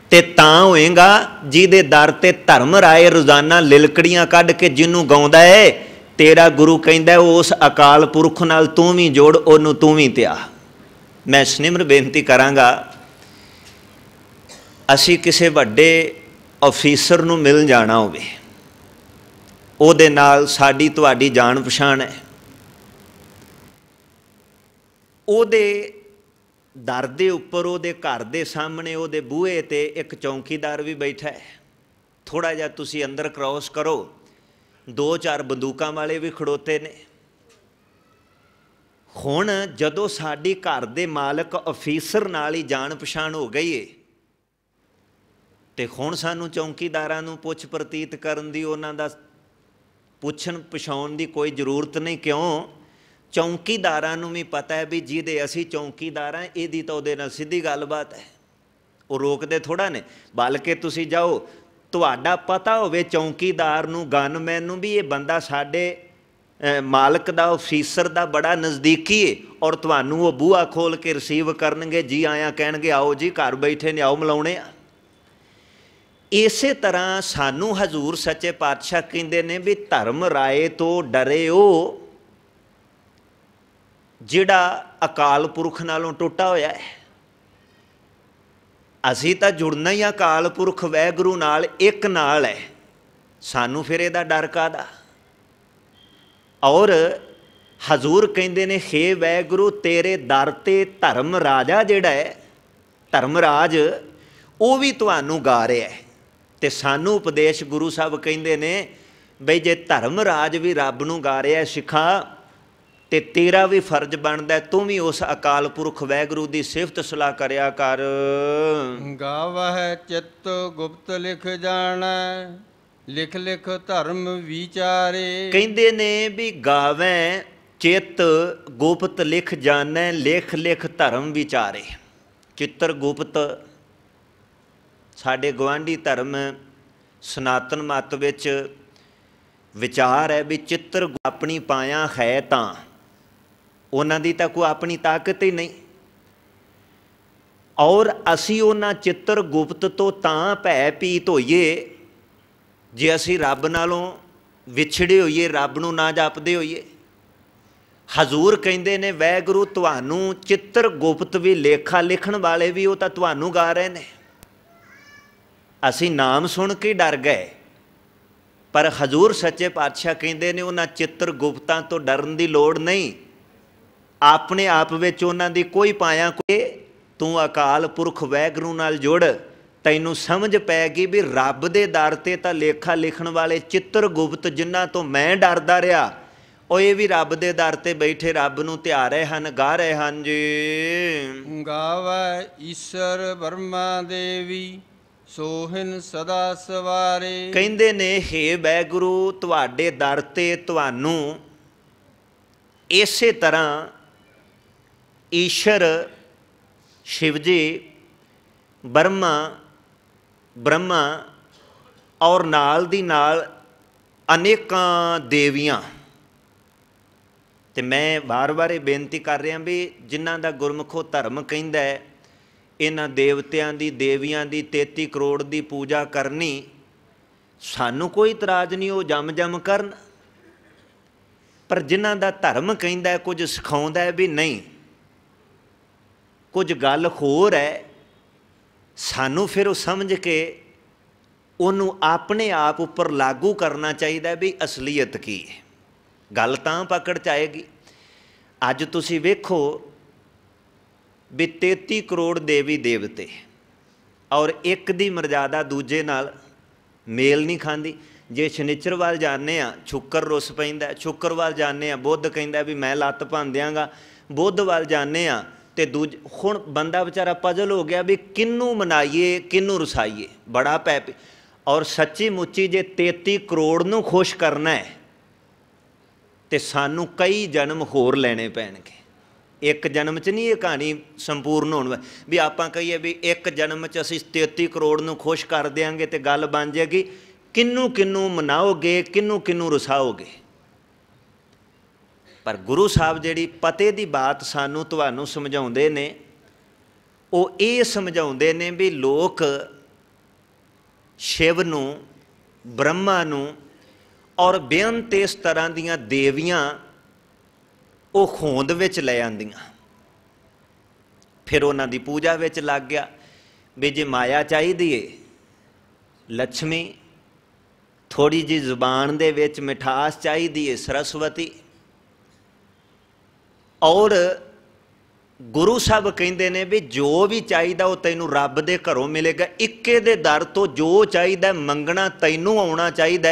ਤੇ ਤਾਂ ਹੋਏਗਾ ਜਿਹਦੇ ਦਰ ਤੇ ਧਰਮ ਰਾਏ ਰੋਜ਼ਾਨਾ ਲਿਲਕੜੀਆਂ ਕੱਢ ਕੇ ਜਿੰਨੂੰ ਗਾਉਂਦਾ ਏ ਤੇਰਾ ਗੁਰੂ ਕਹਿੰਦਾ ਉਸ ਅਕਾਲ ਪੁਰਖ ਨਾਲ ਤੂੰ ਵੀ ਜੋੜ ਉਹਨੂੰ ਤੂੰ ਵੀ ਤਿਆ ਮੈਂ ਸਨਿਮਰ ਬੇਨਤੀ ਕਰਾਂਗਾ ਅਸੀਂ ਕਿਸੇ ਵੱਡੇ ਅਫੀਸਰ ਨੂੰ ਮਿਲ ਜਾਣਾ ਹੋਵੇ ਉਹਦੇ ਨਾਲ ਸਾਡੀ ਤੁਹਾਡੀ ਜਾਣ ਪਛਾਣ ਹੈ ਉਹਦੇ ਦਰ ਦੇ ਉੱਪਰ ਉਹਦੇ ਘਰ ਦੇ ਸਾਹਮਣੇ ਉਹਦੇ ਬੂਹੇ ਤੇ ਇੱਕ ਚੌਂਕੀਦਾਰ ਵੀ ਬੈਠਾ ਹੈ ਥੋੜਾ ਜਿਹਾ ਤੁਸੀਂ ਅੰਦਰ ਕ੍ਰਾਸ ਕਰੋ ਦੋ ਚਾਰ ਬੰਦੂਕਾਂ ਵਾਲੇ ਵੀ ਖੜੋਤੇ ਨੇ ਹੁਣ ਜਦੋਂ ਸਾਡੀ ਘਰ ਦੇ ਮਾਲਕ ਅਫੀਸਰ ਨਾਲ ਹੀ ਜਾਣ ਪਛਾਣ ਹੋ ਗਈ ਏ ਤੇ ਹੁਣ ਸਾਨੂੰ ਚੌਂਕੀਦਾਰਾਂ ਨੂੰ ਪੁੱਛ ਪ੍ਰਤੀਤ ਕਰਨ ਦੀ ਉਹਨਾਂ ਦਾ ਪੁੱਛਣ ਪਛਾਉਣ ਦੀ ਕੋਈ ਜ਼ਰੂਰਤ ਨਹੀਂ ਕਿਉਂ ਚੌਂਕੀਦਾਰਾਂ ਨੂੰ ਵੀ ਪਤਾ ਹੈ ਵੀ ਜਿਹਦੇ ਅਸੀਂ ਚੌਂਕੀਦਾਰ ਆ ਇਹਦੀ ਤਾਂ ਉਹਦੇ ਨਾਲ ਸਿੱਧੀ ਗੱਲਬਾਤ ਹੈ ਉਹ ਰੋਕਦੇ ਥੋੜਾ ਨੇ ਬਲਕਿ ਤੁਸੀਂ ਜਾਓ ਤੁਹਾਡਾ ਪਤਾ ਹੋਵੇ ਚੌਂਕੀਦਾਰ ਨੂੰ ਗਨਮੈਨ ਨੂੰ ਵੀ ਇਹ ਬੰਦਾ ਸਾਡੇ ਮਾਲਕ ਦਾ ਅਫੀਸਰ ਦਾ ਬੜਾ ਨਜ਼ਦੀਕੀ ਹੈ ਔਰ ਤੁਹਾਨੂੰ ਉਹ ਬੂਹਾ ਖੋਲ ਕੇ ਰਿਸੀਵ ਕਰਨਗੇ ਜੀ ਆਇਆ ਕਹਿਣਗੇ ਆਓ ਜੀ ਘਰ ਬੈਠੇ ਨੇ ਆਓ ਮਿਲਾਉਣੇ ਆ ਇਸੇ ਤਰ੍ਹਾਂ ਸਾਨੂੰ ਹਜ਼ੂਰ ਸੱਚੇ ਪਾਤਸ਼ਾਹ ਕਹਿੰਦੇ ਨੇ ਵੀ ਧਰਮ ਰਾਏ ਤੋਂ ਡਰਿਓ ਜਿਹੜਾ ਅਕਾਲ ਪੁਰਖ ਨਾਲੋਂ ਟੁੱਟਾ ਹੋਇਆ ਹੈ ਅਸੀਂ ਤਾਂ ਜੁੜਨਾ ਹੀ ਅਕਾਲ ਪੁਰਖ ਵੈਗੁਰੂ ਨਾਲ ਇੱਕ ਨਾਲ ਹੈ ਸਾਨੂੰ ਫਿਰ ਇਹਦਾ ਡਰ ਕਾਦਾ ਔਰ ਹਜ਼ੂਰ ਕਹਿੰਦੇ ਨੇ ਖੇ ਵੈਗੁਰੂ ਤੇਰੇ ਦਰ ਤੇ ਧਰਮ ਰਾਜਾ ਜਿਹੜਾ ਹੈ ਧਰਮ ਰਾਜ ਉਹ ਵੀ ਤੁਹਾਨੂੰ ਗਾ ਰਿਹਾ ਹੈ ਤੇ ਸਾਨੂੰ ਉਪਦੇਸ਼ ਗੁਰੂ ਸਾਹਿਬ ਕਹਿੰਦੇ ਨੇ ਬਈ ਜੇ ਧਰਮ ਰਾਜ ਵੀ ਰੱਬ ਨੂੰ ਗਾ ਰਿਹਾ ਸਿੱਖਾ ਤੇ ਤੇਰਾ ਵੀ ਫਰਜ਼ ਬਣਦਾ ਤੂੰ ਵੀ ਉਸ ਅਕਾਲ ਪੁਰਖ ਵੈਗਰੂ ਦੀ ਸਿਫਤ ਸਲਾਹ ਕਰਿਆ ਕਰ ਗਾਵਹਿ ਚਿੱਤ ਗੁਪਤ ਲਿਖ ਜਾਣਾ ਲਿਖ ਲਿਖ ਧਰਮ ਵਿਚਾਰੇ ਕਹਿੰਦੇ ਨੇ ਵੀ ਗਾਵੇਂ ਚਿੱਤ ਗੁਪਤ ਲਿਖ ਜਾਣਾ ਲਿਖ ਲਿਖ ਧਰਮ ਵਿਚਾਰੇ ਚਿੱਤਰ ਗੁਪਤ ਸਾਡੇ ਗਵਾਂਢੀ ਧਰਮ ਸਨਾਤਨ ਮਤ ਵਿੱਚ ਵਿਚਾਰ ਹੈ ਵੀ ਚਿੱਤਰ ਆਪਣੀ ਪਾਇਆ ਹੈ ਤਾਂ ਉਹਨਾਂ ਦੀ ਤਾਂ ਕੋਈ ਆਪਣੀ ਤਾਕਤ ਹੀ ਨਹੀਂ ਔਰ ਅਸੀਂ ਉਹਨਾਂ ਚਿੱਤਰ ਗੁਪਤ ਤੋਂ ਤਾਂ ਭੈ ਪੀਤ ਹੋਈਏ ਜੇ ਅਸੀਂ ਰੱਬ ਨਾਲੋਂ ਵਿਛੜੇ ਹੋਈਏ ਰੱਬ ਨੂੰ ਨਾ ਜਾਪਦੇ ਹੋਈਏ ਹਜ਼ੂਰ ਕਹਿੰਦੇ ਨੇ ਵੈਗੁਰੂ ਤੁਹਾਨੂੰ ਚਿੱਤਰ ਗੁਪਤ ਵੀ ਲੇਖਾ ਲਿਖਣ ਵਾਲੇ ਵੀ ਉਹ ਤਾਂ ਤੁਹਾਨੂੰ ਗਾ ਰਹੇ ਨੇ ਅਸੀਂ ਨਾਮ ਸੁਣ ਕੇ ਡਰ ਗਏ ਪਰ ਹਜ਼ੂਰ ਸੱਚੇ ਪਾਤਸ਼ਾਹ ਕਹਿੰਦੇ ਨੇ ਉਹਨਾਂ ਚਿੱਤਰ ਗੁਪਤਾਂ ਤੋਂ ਡਰਨ ਦੀ ਲੋੜ ਨਹੀਂ ਆਪਣੇ ਆਪ ਵਿੱਚ ਉਹਨਾਂ ਦੀ ਕੋਈ ਪਾਇਆ ਕੋਈ ਤੂੰ ਅਕਾਲ ਪੁਰਖ ਵੈਗਰੂ ਨਾਲ ਜੁੜ ਤੈਨੂੰ ਸਮਝ ਪੈ ਗਈ ਵੀ ਰੱਬ ਦੇ ਦਰ ਤੇ ਤਾਂ ਲੇਖਾ ਲਿਖਣ ਵਾਲੇ ਚਿੱਤਰ ਗੁਪਤ ਜਿਨ੍ਹਾਂ ਤੋਂ ਮੈਂ ਡਰਦਾ ਰਿਹਾ ਉਹ ਇਹ ਵੀ ਰੱਬ ਦੇ ਦਰ ਤੇ ਬੈਠੇ ਰੱਬ ਨੂੰ ਧਿਆ ਰਹੇ ਹਨ ਗਾ ਰਹੇ ਹਨ ਜੀ ਗਾਵੇ ਈਸ਼ਰ ਵਰਮਾ ਦੇਵੀ ਸੋਹਨ ਸਦਾ ਸਵਾਰੇ ਕਹਿੰਦੇ ਨੇ ਹੇ ਬੈਗੁਰੂ ਤੁਹਾਡੇ ਦਰ ਤੇ ਤੁਹਾਨੂੰ ਇਸੇ ਤਰ੍ਹਾਂ ਈਸ਼ਰ ਸ਼ਿਵ ਜੀ ਬਰਮਾ ਬ੍ਰਹਮਾ ਔਰ ਨਾਲ ਦੀ ਨਾਲ ਅਨੇਕਾਂ ਦੇਵੀਆਂ ਤੇ ਮੈਂ ਬਾਰ-ਬਾਰ ਇਹ ਬੇਨਤੀ ਕਰ ਰਿਹਾ ਵੀ ਜਿਨ੍ਹਾਂ ਦਾ ਗੁਰਮਖੋ ਧਰਮ ਕਹਿੰਦਾ ਹੈ ਇਹਨਾਂ ਦੇਵਤਿਆਂ ਦੀ ਦੇਵੀਆਂ ਦੀ 33 ਕਰੋੜ ਦੀ ਪੂਜਾ ਕਰਨੀ ਸਾਨੂੰ ਕੋਈ ਇਤਰਾਜ਼ ਨਹੀਂ ਉਹ ਜਮ-ਜਮ ਕਰਨ ਪਰ ਜਿਨ੍ਹਾਂ ਦਾ ਧਰਮ ਕਹਿੰਦਾ ਕੁਝ ਸਿਖਾਉਂਦਾ ਵੀ ਨਹੀਂ ਕੁਝ ਗੱਲ ਹੋਰ ਹੈ ਸਾਨੂੰ ਫਿਰ ਉਹ ਸਮਝ ਕੇ ਉਹਨੂੰ ਆਪਣੇ ਆਪ ਉੱਪਰ ਲਾਗੂ ਕਰਨਾ ਚਾਹੀਦਾ ਵੀ ਅਸਲੀਅਤ ਕੀ ਹੈ ਗੱਲ ਤਾਂ ਪਕੜ ਚ ਆਏਗੀ ਅੱਜ ਤੁਸੀਂ ਵੇਖੋ ਵੀ 33 ਕਰੋੜ ਦੇਵੀ ਦੇਵਤੇ ਔਰ ਇੱਕ ਦੀ ਮਰਜ਼ਾਦਾ ਦੂਜੇ ਨਾਲ ਮੇਲ ਨਹੀਂ ਖਾਂਦੀ ਜੇ ਸ਼ਨੀਚਰਵਾਰ ਜਾਣਦੇ ਆ ਸ਼ੁੱਕਰ ਰੁੱਸ ਪੈਂਦਾ ਸ਼ੁੱਕਰਵਾਰ ਜਾਣਦੇ ਆ ਬੁੱਧ ਕਹਿੰਦਾ ਵੀ ਮੈਂ ਲੱਤ ਭੰਦਿਆਂਗਾ ਬੁੱਧਵਾਲ ਜਾਣਦੇ ਆ ਤੇ ਦੂਜ ਹੁਣ ਬੰਦਾ ਵਿਚਾਰਾ ਪਜਲ ਹੋ ਗਿਆ ਵੀ ਕਿੰਨੂੰ ਮਨਾਈਏ ਕਿੰਨੂੰ ਰਸਾਈਏ ਬੜਾ ਪੈ ਔਰ ਸੱਚੀ ਮੁੱਚੀ ਜੇ 33 ਕਰੋੜ ਨੂੰ ਖੁਸ਼ ਕਰਨਾ ਹੈ ਤੇ ਸਾਨੂੰ ਕਈ ਜਨਮ ਹੋਰ ਲੈਣੇ ਪੈਣਗੇ ਇੱਕ ਜਨਮ 'ਚ ਨਹੀਂ ਇਹ ਕਹਾਣੀ ਸੰਪੂਰਨ ਹੋਣ ਵੀ ਆਪਾਂ ਕਹੀਏ ਵੀ ਇੱਕ ਜਨਮ 'ਚ ਅਸੀਂ 33 ਕਰੋੜ ਨੂੰ ਖੁਸ਼ ਕਰ ਦੇਾਂਗੇ ਤੇ ਗੱਲ ਬਣ ਜਾਏਗੀ ਕਿੰਨੂੰ ਕਿੰਨੂੰ ਮਨਾਓਗੇ ਕਿੰਨੂੰ ਕਿੰਨੂੰ ਰਸਾਓਗੇ ਪਰ ਗੁਰੂ ਸਾਹਿਬ ਜਿਹੜੀ ਪਤੇ ਦੀ ਬਾਤ ਸਾਨੂੰ ਤੁਹਾਨੂੰ ਸਮਝਾਉਂਦੇ ਨੇ ਉਹ ਇਹ ਸਮਝਾਉਂਦੇ ਨੇ ਵੀ ਲੋਕ ਸ਼ਿਵ ਨੂੰ ਬ੍ਰਹਮਾ ਨੂੰ ਔਰ ਬੇਅੰਤ ਇਸ ਤਰ੍ਹਾਂ ਦੀਆਂ ਦੇਵੀਆਂ ਉਹ ਖੋਂਦ ਵਿੱਚ ਲੈ ਆਂਦੀਆਂ ਫਿਰ ਉਹਨਾਂ ਦੀ ਪੂਜਾ ਵਿੱਚ ਲੱਗ ਗਿਆ ਵੀ ਜੇ ਮਾਇਆ ਚਾਹੀਦੀ ਏ ਲక్ష్ਮੀ ਥੋੜੀ ਜੀ ਜ਼ੁਬਾਨ ਦੇ ਵਿੱਚ ਮਿਠਾਸ ਚਾਹੀਦੀ ਏ ਸਰਸਵਤੀ ਔਰ ਗੁਰੂ ਸਾਹਿਬ ਕਹਿੰਦੇ ਨੇ ਵੀ ਜੋ ਵੀ ਚਾਹੀਦਾ ਉਹ ਤੈਨੂੰ ਰੱਬ ਦੇ ਘਰੋਂ ਮਿਲੇਗਾ ਇੱਕੇ ਦੇ ਦਰ ਤੋਂ ਜੋ ਚਾਹੀਦਾ ਮੰਗਣਾ ਤੈਨੂੰ ਆਉਣਾ ਚਾਹੀਦਾ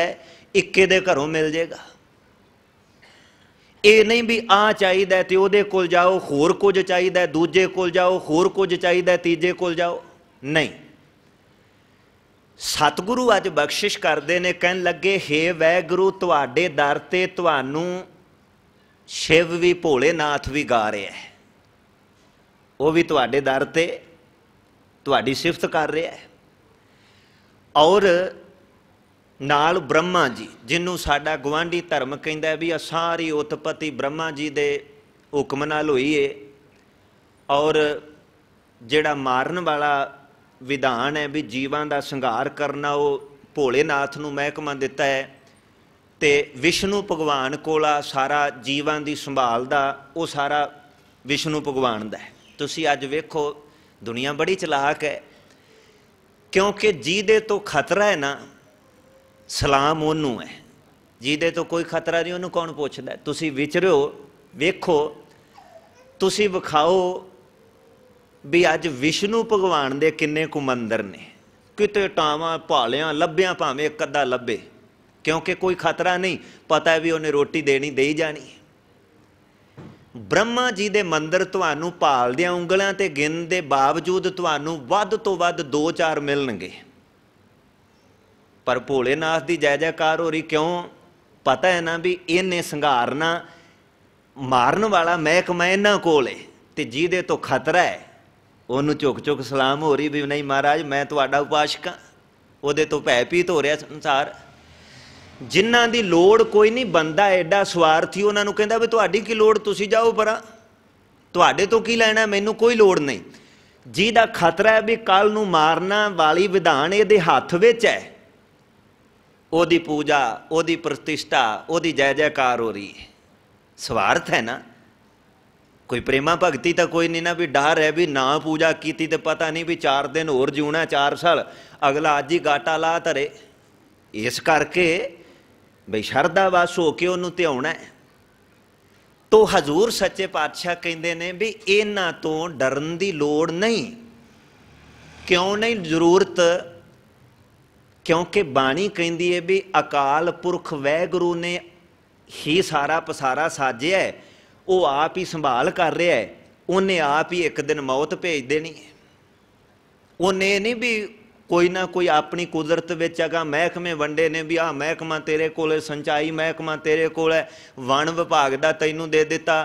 ਇੱਕੇ ਦੇ ਘਰੋਂ ਮਿਲ ਜਾਏਗਾ ਇਹ ਨਹੀਂ ਵੀ ਆ ਚਾਹੀਦਾ ਤੇ ਉਹਦੇ ਕੋਲ ਜਾਓ ਹੋਰ ਕੁਝ ਚਾਹੀਦਾ ਦੂਜੇ ਕੋਲ ਜਾਓ ਹੋਰ ਕੁਝ ਚਾਹੀਦਾ ਤੀਜੇ ਕੋਲ ਜਾਓ ਨਹੀਂ ਸਤਿਗੁਰੂ ਅੱਜ ਬਖਸ਼ਿਸ਼ ਕਰਦੇ ਨੇ ਕਹਿਣ ਲੱਗੇ ਹੇ ਵੈ ਗੁਰੂ ਤੁਹਾਡੇ ਦਰ ਤੇ ਤੁਹਾਨੂੰ ਸ਼ਿਵ ਵੀ ਭੋਲੇਨਾਥ ਵੀ ਗਾ ਰਿਹਾ ਹੈ ਉਹ ਵੀ ਤੁਹਾਡੇ ਦਰ ਤੇ ਤੁਹਾਡੀ ਸਿਫਤ ਕਰ ਰਿਹਾ ਹੈ ਔਰ ਨਾਲ ਬ੍ਰਹਮਾ ਜੀ ਜਿਹਨੂੰ ਸਾਡਾ ਗਵਾਂਢੀ ਧਰਮ ਕਹਿੰਦਾ ਵੀ ਆ ਸਾਰੀ ਉਤਪਤੀ ਬ੍ਰਹਮਾ ਜੀ ਦੇ ਹੁਕਮ ਨਾਲ ਹੋਈ ਏ ਔਰ ਜਿਹੜਾ ਮਾਰਨ ਵਾਲਾ ਵਿਧਾਨ ਹੈ ਵੀ ਜੀਵਾਂ ਦਾ ਸੰਘਾਰ ਕਰਨਾ ਉਹ ਭੋਲੇਨਾਥ ਨੂੰ ਮਹਿਕਮਾ ਦਿੱਤਾ ਹੈ ਤੇ ਵਿਸ਼ਨੂੰ ਭਗਵਾਨ ਕੋਲਾ ਸਾਰਾ ਜੀਵਾਂ ਦੀ ਸੰਭਾਲ ਦਾ ਉਹ ਸਾਰਾ ਵਿਸ਼ਨੂੰ ਭਗਵਾਨ ਦਾ ਹੈ ਤੁਸੀਂ ਅੱਜ ਵੇਖੋ ਦੁਨੀਆ ਬੜੀ ਚਲਾਕ ਹੈ ਕਿਉਂਕਿ ਜੀਦੇ ਤੋਂ ਖਤਰਾ ਹੈ ਨਾ ਸਲਾਮ ਉਹਨੂੰ ਹੈ ਜੀਦੇ ਤੋਂ ਕੋਈ ਖਤਰਾ ਨਹੀਂ ਉਹਨੂੰ ਕੌਣ ਪੁੱਛਦਾ ਤੁਸੀਂ ਵਿਚਰਿਓ ਵੇਖੋ ਤੁਸੀਂ ਵਿਖਾਓ ਵੀ ਅੱਜ ਵਿਸ਼ਨੂੰ ਭਗਵਾਨ ਦੇ ਕਿੰਨੇ ਕੁ ਮੰਦਰ ਨੇ ਕਿਤੇ ਟਾਵਾਂ ਭਾਲਿਆਂ ਲੱਭਿਆਂ ਭਾਵੇਂ ਇੱਕ ਅੱਧਾ ਲੱਭੇ ਕਿਉਂਕਿ ਕੋਈ ਖਤਰਾ ਨਹੀਂ ਪਤਾ ਹੈ ਵੀ ਉਹਨੇ ਰੋਟੀ ਦੇਣੀ ਦੇ ਹੀ ਜਾਣੀ ਹੈ ਬ੍ਰਹਮਾ ਜੀ ਦੇ ਮੰਦਰ ਤੁਹਾਨੂੰ ਭਾਲ ਦੀਆਂ ਉਂਗਲਾਂ ਤੇ ਗਿਣ ਦੇ ਬਾਵਜੂਦ ਤੁਹਾਨੂੰ ਵੱਧ ਤੋਂ ਵੱਧ 2-4 ਮਿਲਣਗੇ ਪਰ ਭੋਲੇਨਾਥ ਦੀ ਜੈ ਜੈਕਾਰ ਹੋ ਰਹੀ ਕਿਉਂ ਪਤਾ ਹੈ ਨਾ ਵੀ ਇਹਨੇ ਸੰਘਾਰਨਾ ਮਾਰਨ ਵਾਲਾ ਮਹਿਕਮਾ ਇਹਨਾਂ ਕੋਲ ਹੈ ਤੇ ਜਿਹਦੇ ਤੋਂ ਖਤਰਾ ਹੈ ਉਹਨੂੰ ਝੁਕ ਝੁਕ ਸਲਾਮ ਹੋ ਰਹੀ ਵੀ ਨਹੀਂ ਮਹਾਰਾਜ ਮੈਂ ਤੁਹਾਡਾ ਉਪਾਸ਼ਕ ਉਹਦੇ ਤੋਂ ਭੈ ਪੀਤ ਹੋ ਰਿਹਾ ਸੰਸਾਰ ਜਿਨ੍ਹਾਂ ਦੀ ਲੋੜ ਕੋਈ ਨਹੀਂ ਬੰਦਾ ਐਡਾ ਸਵਾਰਥੀ ਉਹਨਾਂ ਨੂੰ ਕਹਿੰਦਾ ਵੀ ਤੁਹਾਡੀ ਕੀ ਲੋੜ ਤੁਸੀਂ ਜਾਓ ਪਰਾਂ ਤੁਹਾਡੇ ਤੋਂ ਕੀ ਲੈਣਾ ਮੈਨੂੰ ਕੋਈ ਲੋੜ ਨਹੀਂ ਜਿਹਦਾ ਖਤਰਾ ਹੈ ਵੀ ਕੱਲ ਨੂੰ ਮਾਰਨਾ ਵਾਲੀ ਵਿਧਾਨ ਇਹਦੇ ਹੱਥ ਵਿੱਚ ਹੈ ਉਹਦੀ ਪੂਜਾ ਉਹਦੀ ਪ੍ਰਤਿਸ਼ਠਾ ਉਹਦੀ ਜੈ ਜੈਕਾਰ ਹੋ ਰਹੀ ਹੈ ਸਵਾਰਥ ਹੈ ਨਾ ਕੋਈ ਪ੍ਰੇਮਾ ਭਗਤੀ ਤਾਂ ਕੋਈ ਨਹੀਂ ਨਾ ਵੀ ਡਰ ਹੈ ਵੀ ਨਾ ਪੂਜਾ ਕੀਤੀ ਤੇ ਪਤਾ ਨਹੀਂ ਵੀ 4 ਦਿਨ ਹੋਰ ਜਿਉਣਾ 4 ਸਾਲ ਅਗਲਾ ਅੱਜ ਹੀ ਗਾਟਾ ਲਾ ਧਰੇ ਇਸ ਕਰਕੇ ਬਈ ਸ਼ਰਦਾ ਵਾਸ ਹੋ ਕੇ ਉਹਨੂੰ ਧਿਆਉਣਾ ਹੈ ਤੋ ਹਜ਼ੂਰ ਸੱਚੇ ਪਾਤਸ਼ਾਹ ਕਹਿੰਦੇ ਨੇ ਵੀ ਇਹਨਾਂ ਤੋਂ ਡਰਨ ਦੀ ਲੋੜ ਨਹੀਂ ਕਿਉਂ ਨਹੀਂ ਜ਼ਰੂਰਤ ਕਿਉਂਕਿ ਬਾਣੀ ਕਹਿੰਦੀ ਹੈ ਵੀ ਅਕਾਲ ਪੁਰਖ ਵੈਗੁਰੂ ਨੇ ਹੀ ਸਾਰਾ ਪਸਾਰਾ ਸਾਜਿਆ ਹੈ ਉਹ ਆਪ ਹੀ ਸੰਭਾਲ ਕਰ ਰਿਹਾ ਹੈ ਉਹਨੇ ਆਪ ਹੀ ਇੱਕ ਦਿਨ ਮੌਤ ਭੇਜ ਦੇਣੀ ਉਹਨੇ ਨਹੀਂ ਵੀ ਕੋਈ ਨਾ ਕੋਈ ਆਪਣੀ ਕੁਦਰਤ ਵਿੱਚ ਹੈਗਾ ਮਹਿਕਮੇ ਵੰਡੇ ਨੇ ਵੀ ਆ ਮਹਿਕਮਾ ਤੇਰੇ ਕੋਲੇ ਸੰਚਾਈ ਮਹਿਕਮਾ ਤੇਰੇ ਕੋਲ ਹੈ ਵਣ ਵਿਭਾਗ ਦਾ ਤੈਨੂੰ ਦੇ ਦਿੱਤਾ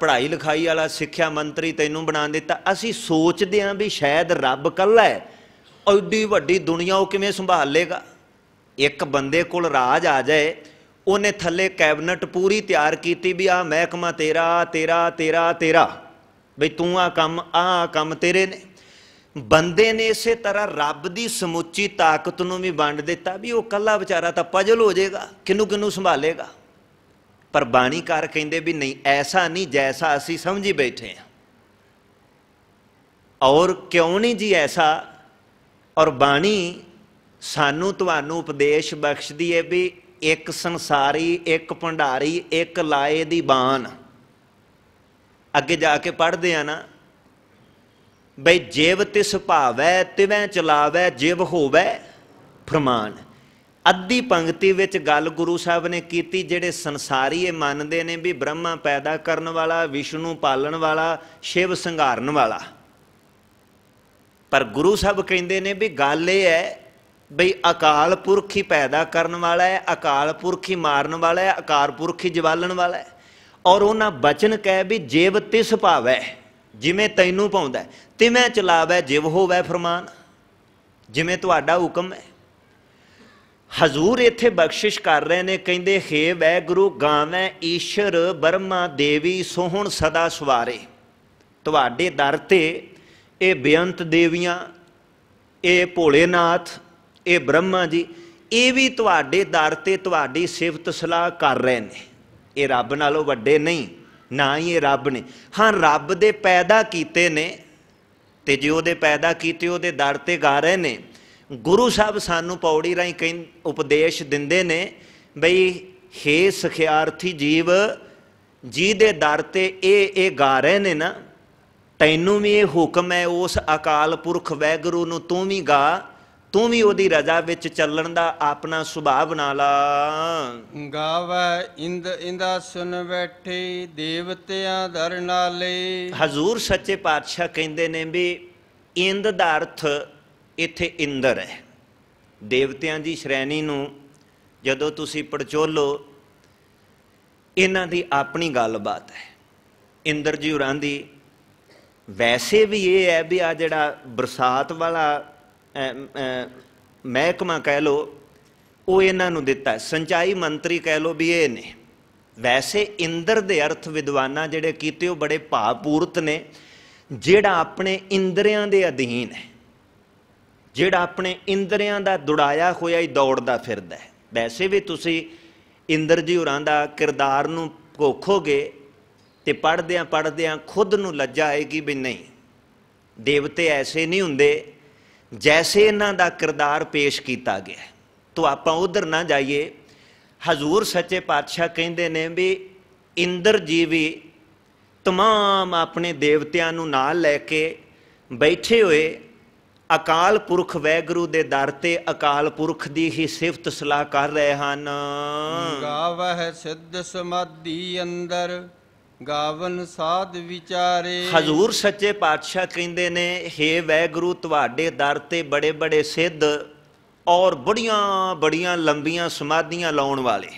ਪੜ੍ਹਾਈ ਲਿਖਾਈ ਵਾਲਾ ਸਿੱਖਿਆ ਮੰਤਰੀ ਤੈਨੂੰ ਬਣਾ ਦਿੱਤਾ ਅਸੀਂ ਸੋਚਦੇ ਹਾਂ ਵੀ ਸ਼ਾਇਦ ਰੱਬ ਕੱਲਾ ਹੈ ਐਡੀ ਵੱਡੀ ਦੁਨੀਆ ਉਹ ਕਿਵੇਂ ਸੰਭਾਲ ਲੇਗਾ ਇੱਕ ਬੰਦੇ ਕੋਲ ਰਾਜ ਆ ਜਾਏ ਉਹਨੇ ਥੱਲੇ ਕੈਬਨਟ ਪੂਰੀ ਤਿਆਰ ਕੀਤੀ ਵੀ ਆ ਮਹਿਕਮਾ ਤੇਰਾ ਤੇਰਾ ਤੇਰਾ ਤੇਰਾ ਵੀ ਤੂੰ ਆ ਕੰਮ ਆ ਕੰਮ ਤੇਰੇ ਨੇ ਬੰਦੇ ਨੇ ਇਸੇ ਤਰ੍ਹਾਂ ਰੱਬ ਦੀ ਸਮੁੱਚੀ ਤਾਕਤ ਨੂੰ ਵੀ ਵੰਡ ਦਿੱਤਾ ਵੀ ਉਹ ਕੱਲਾ ਵਿਚਾਰਾ ਤਾਂ ਪਜਲ ਹੋ ਜਾਏਗਾ ਕਿਨੂੰ ਕਿਨੂੰ ਸੰਭਾਲੇਗਾ ਪਰ ਬਾਣੀਕਾਰ ਕਹਿੰਦੇ ਵੀ ਨਹੀਂ ਐਸਾ ਨਹੀਂ ਜੈਸਾ ਅਸੀਂ ਸਮਝੀ ਬੈਠੇ ਆਂ ਔਰ ਕਿਉਂ ਨਹੀਂ ਜੀ ਐਸਾ ਔਰ ਬਾਣੀ ਸਾਨੂੰ ਤੁਹਾਨੂੰ ਉਪਦੇਸ਼ ਬਖਸ਼ਦੀ ਹੈ ਵੀ ਇੱਕ ਸੰਸਾਰੀ ਇੱਕ ਭੰਡਾਰੀ ਇੱਕ ਲਾਏ ਦੀ ਬਾਣ ਅੱਗੇ ਜਾ ਕੇ ਪੜ੍ਹਦੇ ਆ ਨਾ ਬਈ ਜੇਵ ਤਿਸ ਭਾਵੈ ਤਿਵੈ ਚਲਾਵੈ ਜਿਵ ਹੋਵੈ ਫਰਮਾਨ ਅੱਧੀ ਪੰਕਤੀ ਵਿੱਚ ਗੱਲ ਗੁਰੂ ਸਾਹਿਬ ਨੇ ਕੀਤੀ ਜਿਹੜੇ ਸੰਸਾਰੀ ਇਹ ਮੰਨਦੇ ਨੇ ਵੀ ਬ੍ਰਹਮਾ ਪੈਦਾ ਕਰਨ ਵਾਲਾ ਵਿਸ਼ਨੂੰ ਪਾਲਣ ਵਾਲਾ ਸ਼ਿਵ ਸੰਘਾਰਨ ਵਾਲਾ ਪਰ ਗੁਰੂ ਸਾਹਿਬ ਕਹਿੰਦੇ ਨੇ ਵੀ ਗੱਲ ਇਹ ਹੈ ਬਈ ਅਕਾਲ ਪੁਰਖ ਹੀ ਪੈਦਾ ਕਰਨ ਵਾਲਾ ਹੈ ਅਕਾਲ ਪੁਰਖ ਹੀ ਮਾਰਨ ਵਾਲਾ ਹੈ ਅਕਾਰ ਪੁਰਖ ਹੀ ਜਵਾਲਣ ਵਾਲਾ ਹੈ ਔਰ ਉਹਨਾਂ ਬਚਨ ਕਹਿ ਵੀ ਜੇਵ ਤਿਸ ਭਾਵੈ ਜਿਵੇਂ ਤੈਨੂੰ ਪਾਉਂਦਾ ਤਿਵੇਂ ਚਲਾਵੇ ਜਿਵ ਹੋਵੇ ਫਰਮਾਨ ਜਿਵੇਂ ਤੁਹਾਡਾ ਹੁਕਮ ਹੈ ਹਜ਼ੂਰ ਇੱਥੇ ਬਖਸ਼ਿਸ਼ ਕਰ ਰਹੇ ਨੇ ਕਹਿੰਦੇ ਹੇ ਵੈ ਗੁਰੂ ਗਾਵੇਂ ਈਸ਼ਰ ਬਰਮਾ ਦੇਵੀ ਸੋਹਣ ਸਦਾ ਸਵਾਰੇ ਤੁਹਾਡੇ ਦਰ ਤੇ ਇਹ ਬੇਅੰਤ ਦੇਵੀਆਂ ਇਹ ਭੋਲੇਨਾਥ ਇਹ ਬ੍ਰਹਮਾ ਜੀ ਇਹ ਵੀ ਤੁਹਾਡੇ ਦਰ ਤੇ ਤੁਹਾਡੀ ਸਿਫਤ ਸਲਾਹ ਕਰ ਰਹੇ ਨੇ ਇਹ ਰੱਬ ਨਾਲੋਂ ਵੱਡੇ ਨਹੀਂ ਨਾ ਹੀ ਇਹ ਰੱਬ ਨੇ ਹਾਂ ਰੱਬ ਦੇ ਪੈਦਾ ਕੀਤੇ ਨੇ ਤੇ ਜੇ ਉਹਦੇ ਪੈਦਾ ਕੀਤੇ ਉਹਦੇ ਦਰ ਤੇ ਗਾ ਰਹੇ ਨੇ ਗੁਰੂ ਸਾਹਿਬ ਸਾਨੂੰ ਪੌੜੀ ਰਾਹੀਂ ਕਈ ਉਪਦੇਸ਼ ਦਿੰਦੇ ਨੇ ਬਈ ਹੇ ਸਖਿਆਰਥੀ ਜੀਵ ਜਿਹਦੇ ਦਰ ਤੇ ਇਹ ਇਹ ਗਾ ਰਹੇ ਨੇ ਨਾ ਤੈਨੂੰ ਵੀ ਇਹ ਹੁਕਮ ਹੈ ਉਸ ਅਕਾਲ ਪੁਰਖ ਵੈਗਰੂ ਨੂੰ ਤੂੰ ਵੀ ਗਾ ਤੂੰ ਵੀ ਉਹਦੀ ਰਜ਼ਾ ਵਿੱਚ ਚੱਲਣ ਦਾ ਆਪਣਾ ਸੁਭਾਅ ਬਣਾ ਲਾ ਗਾਵੈ ਇੰਦ ਇੰਦਾ ਸੁਨ ਬੈਠੇ ਦੇਵਤਿਆਂ ਦਰ ਨਾਲੇ ਹਜ਼ੂਰ ਸੱਚੇ ਪਾਤਸ਼ਾਹ ਕਹਿੰਦੇ ਨੇ ਵੀ ਇੰਦ ਦਾ ਅਰਥ ਇੱਥੇ ਇੰਦਰ ਹੈ ਦੇਵਤਿਆਂ ਦੀ ਸ਼੍ਰੇਣੀ ਨੂੰ ਜਦੋਂ ਤੁਸੀਂ ਪੜਚੋਲੋ ਇਹਨਾਂ ਦੀ ਆਪਣੀ ਗੱਲਬਾਤ ਹੈ ਇੰਦਰ ਜੀ ਹੋਰਾਂ ਦੀ ਵੈਸੇ ਵੀ ਇਹ ਹੈ ਵੀ ਆ ਜਿਹੜਾ ਬਰਸਾਤ ਵਾਲਾ ਮਹਿਕਮਾ ਕਹਿ ਲੋ ਉਹ ਇਹਨਾਂ ਨੂੰ ਦਿੱਤਾ ਸਿੰਚਾਈ ਮੰਤਰੀ ਕਹਿ ਲੋ ਵੀ ਇਹ ਨੇ ਵੈਸੇ ਇੰਦਰ ਦੇ ਅਰਥ ਵਿਦਵਾਨਾਂ ਜਿਹੜੇ ਕੀਤੇ ਉਹ ਬੜੇ ਭਾਵਪੂਰਤ ਨੇ ਜਿਹੜਾ ਆਪਣੇ ਇੰਦਰੀਆਂ ਦੇ ਅਧੀਨ ਹੈ ਜਿਹੜਾ ਆਪਣੇ ਇੰਦਰੀਆਂ ਦਾ ਦੁੜਾਇਆ ਹੋਇਆ ਹੀ ਦੌੜਦਾ ਫਿਰਦਾ ਹੈ ਵੈਸੇ ਵੀ ਤੁਸੀਂ ਇੰਦਰ ਜੀ ਹੋਰਾਂ ਦਾ ਕਿਰਦਾਰ ਨੂੰ ਕੋਖੋਗੇ ਤੇ ਪੜਦਿਆਂ ਪੜਦਿਆਂ ਖੁਦ ਨੂੰ ਲੱਜਾ ਆਏਗੀ ਵੀ ਨਹੀਂ ਦੇਵਤੇ ਐਸੇ ਨਹੀਂ ਹੁੰਦੇ ਜੈਸੇ ਇਹਨਾਂ ਦਾ ਕਿਰਦਾਰ ਪੇਸ਼ ਕੀਤਾ ਗਿਆ ਤੋ ਆਪਾਂ ਉਧਰ ਨਾ ਜਾਈਏ ਹਜ਼ੂਰ ਸੱਚੇ ਪਾਤਸ਼ਾਹ ਕਹਿੰਦੇ ਨੇ ਵੀ ਇੰਦਰ ਜੀ ਵੀ तमाम ਆਪਣੇ ਦੇਵਤਿਆਂ ਨੂੰ ਨਾਲ ਲੈ ਕੇ ਬੈਠੇ ਹੋਏ ਅਕਾਲ ਪੁਰਖ ਵੈਗੁਰੂ ਦੇ ਦਰ ਤੇ ਅਕਾਲ ਪੁਰਖ ਦੀ ਹੀ ਸਿਫਤ ਸਲਾਹ ਕਰ ਰਹੇ ਹਨ ਗਾਵਹਿ ਸਿੱਧ ਸਮਾਧੀ ਅੰਦਰ ਗਾਵਨ ਸਾਧ ਵਿਚਾਰੇ ਹਜ਼ੂਰ ਸੱਚੇ ਪਾਤਸ਼ਾਹ ਕਹਿੰਦੇ ਨੇ हे ਵੈਗੁਰੂ ਤੁਹਾਡੇ ਦਰ ਤੇ ਬੜੇ ਬੜੇ ਸਿੱਧ ਔਰ ਬੜੀਆਂ ਬੜੀਆਂ ਲੰਬੀਆਂ ਸਮਾਧੀਆਂ ਲਾਉਣ ਵਾਲੇ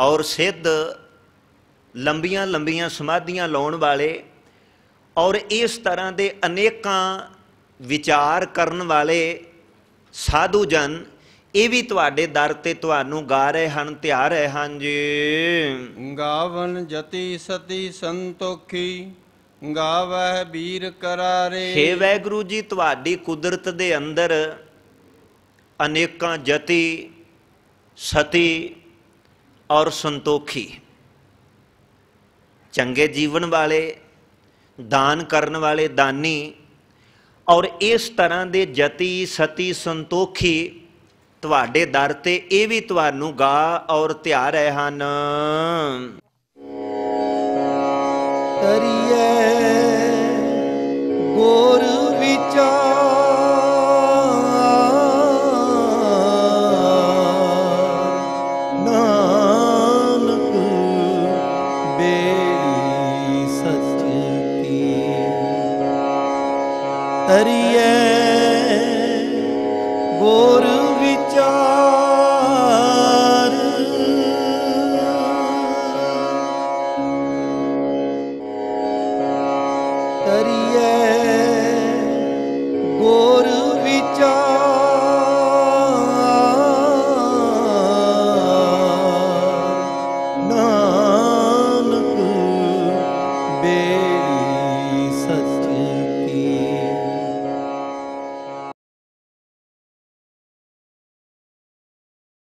ਔਰ ਸਿੱਧ ਲੰਬੀਆਂ ਲੰਬੀਆਂ ਸਮਾਧੀਆਂ ਲਾਉਣ ਵਾਲੇ ਔਰ ਇਸ ਤਰ੍ਹਾਂ ਦੇ ਅਨੇਕਾਂ ਵਿਚਾਰ ਕਰਨ ਵਾਲੇ ਸਾਧੂ ਜਨ ਇਹ ਵੀ ਤੁਹਾਡੇ ਦਰ ਤੇ ਤੁਹਾਨੂੰ ਗਾ ਰਹੇ ਹਨ ਤਿਆਰ ਹੈ ਹਨ ਜੀ ਗਾਵਨ ਜਤੀ ਸਤੀ ਸੰਤੋਖੀ ਗਾਵਹਿ ਵੀਰ ਕਰਾਰੇ ਹੇ ਵੈਗੁਰੂ ਜੀ ਤੁਹਾਡੀ ਕੁਦਰਤ ਦੇ ਅੰਦਰ ਅਨੇਕਾਂ ਜਤੀ ਸਤੀ ਔਰ ਸੰਤੋਖੀ ਚੰਗੇ ਜੀਵਨ ਵਾਲੇ ਦਾਨ ਕਰਨ ਵਾਲੇ ਦਾਨੀ ਔਰ ਇਸ ਤਰ੍ਹਾਂ ਦੇ ਜਤੀ ਸਤੀ ਸੰਤੋਖੀ ਤੁਹਾਡੇ ਦਰ ਤੇ ਇਹ ਵੀ ਤੁਹਾਨੂੰ ਗਾ ਔਰ ਧਿਆ ਰਹੇ ਹਨ ਕਰੀਏ ਗੋਰ ਵਿਚਾਰ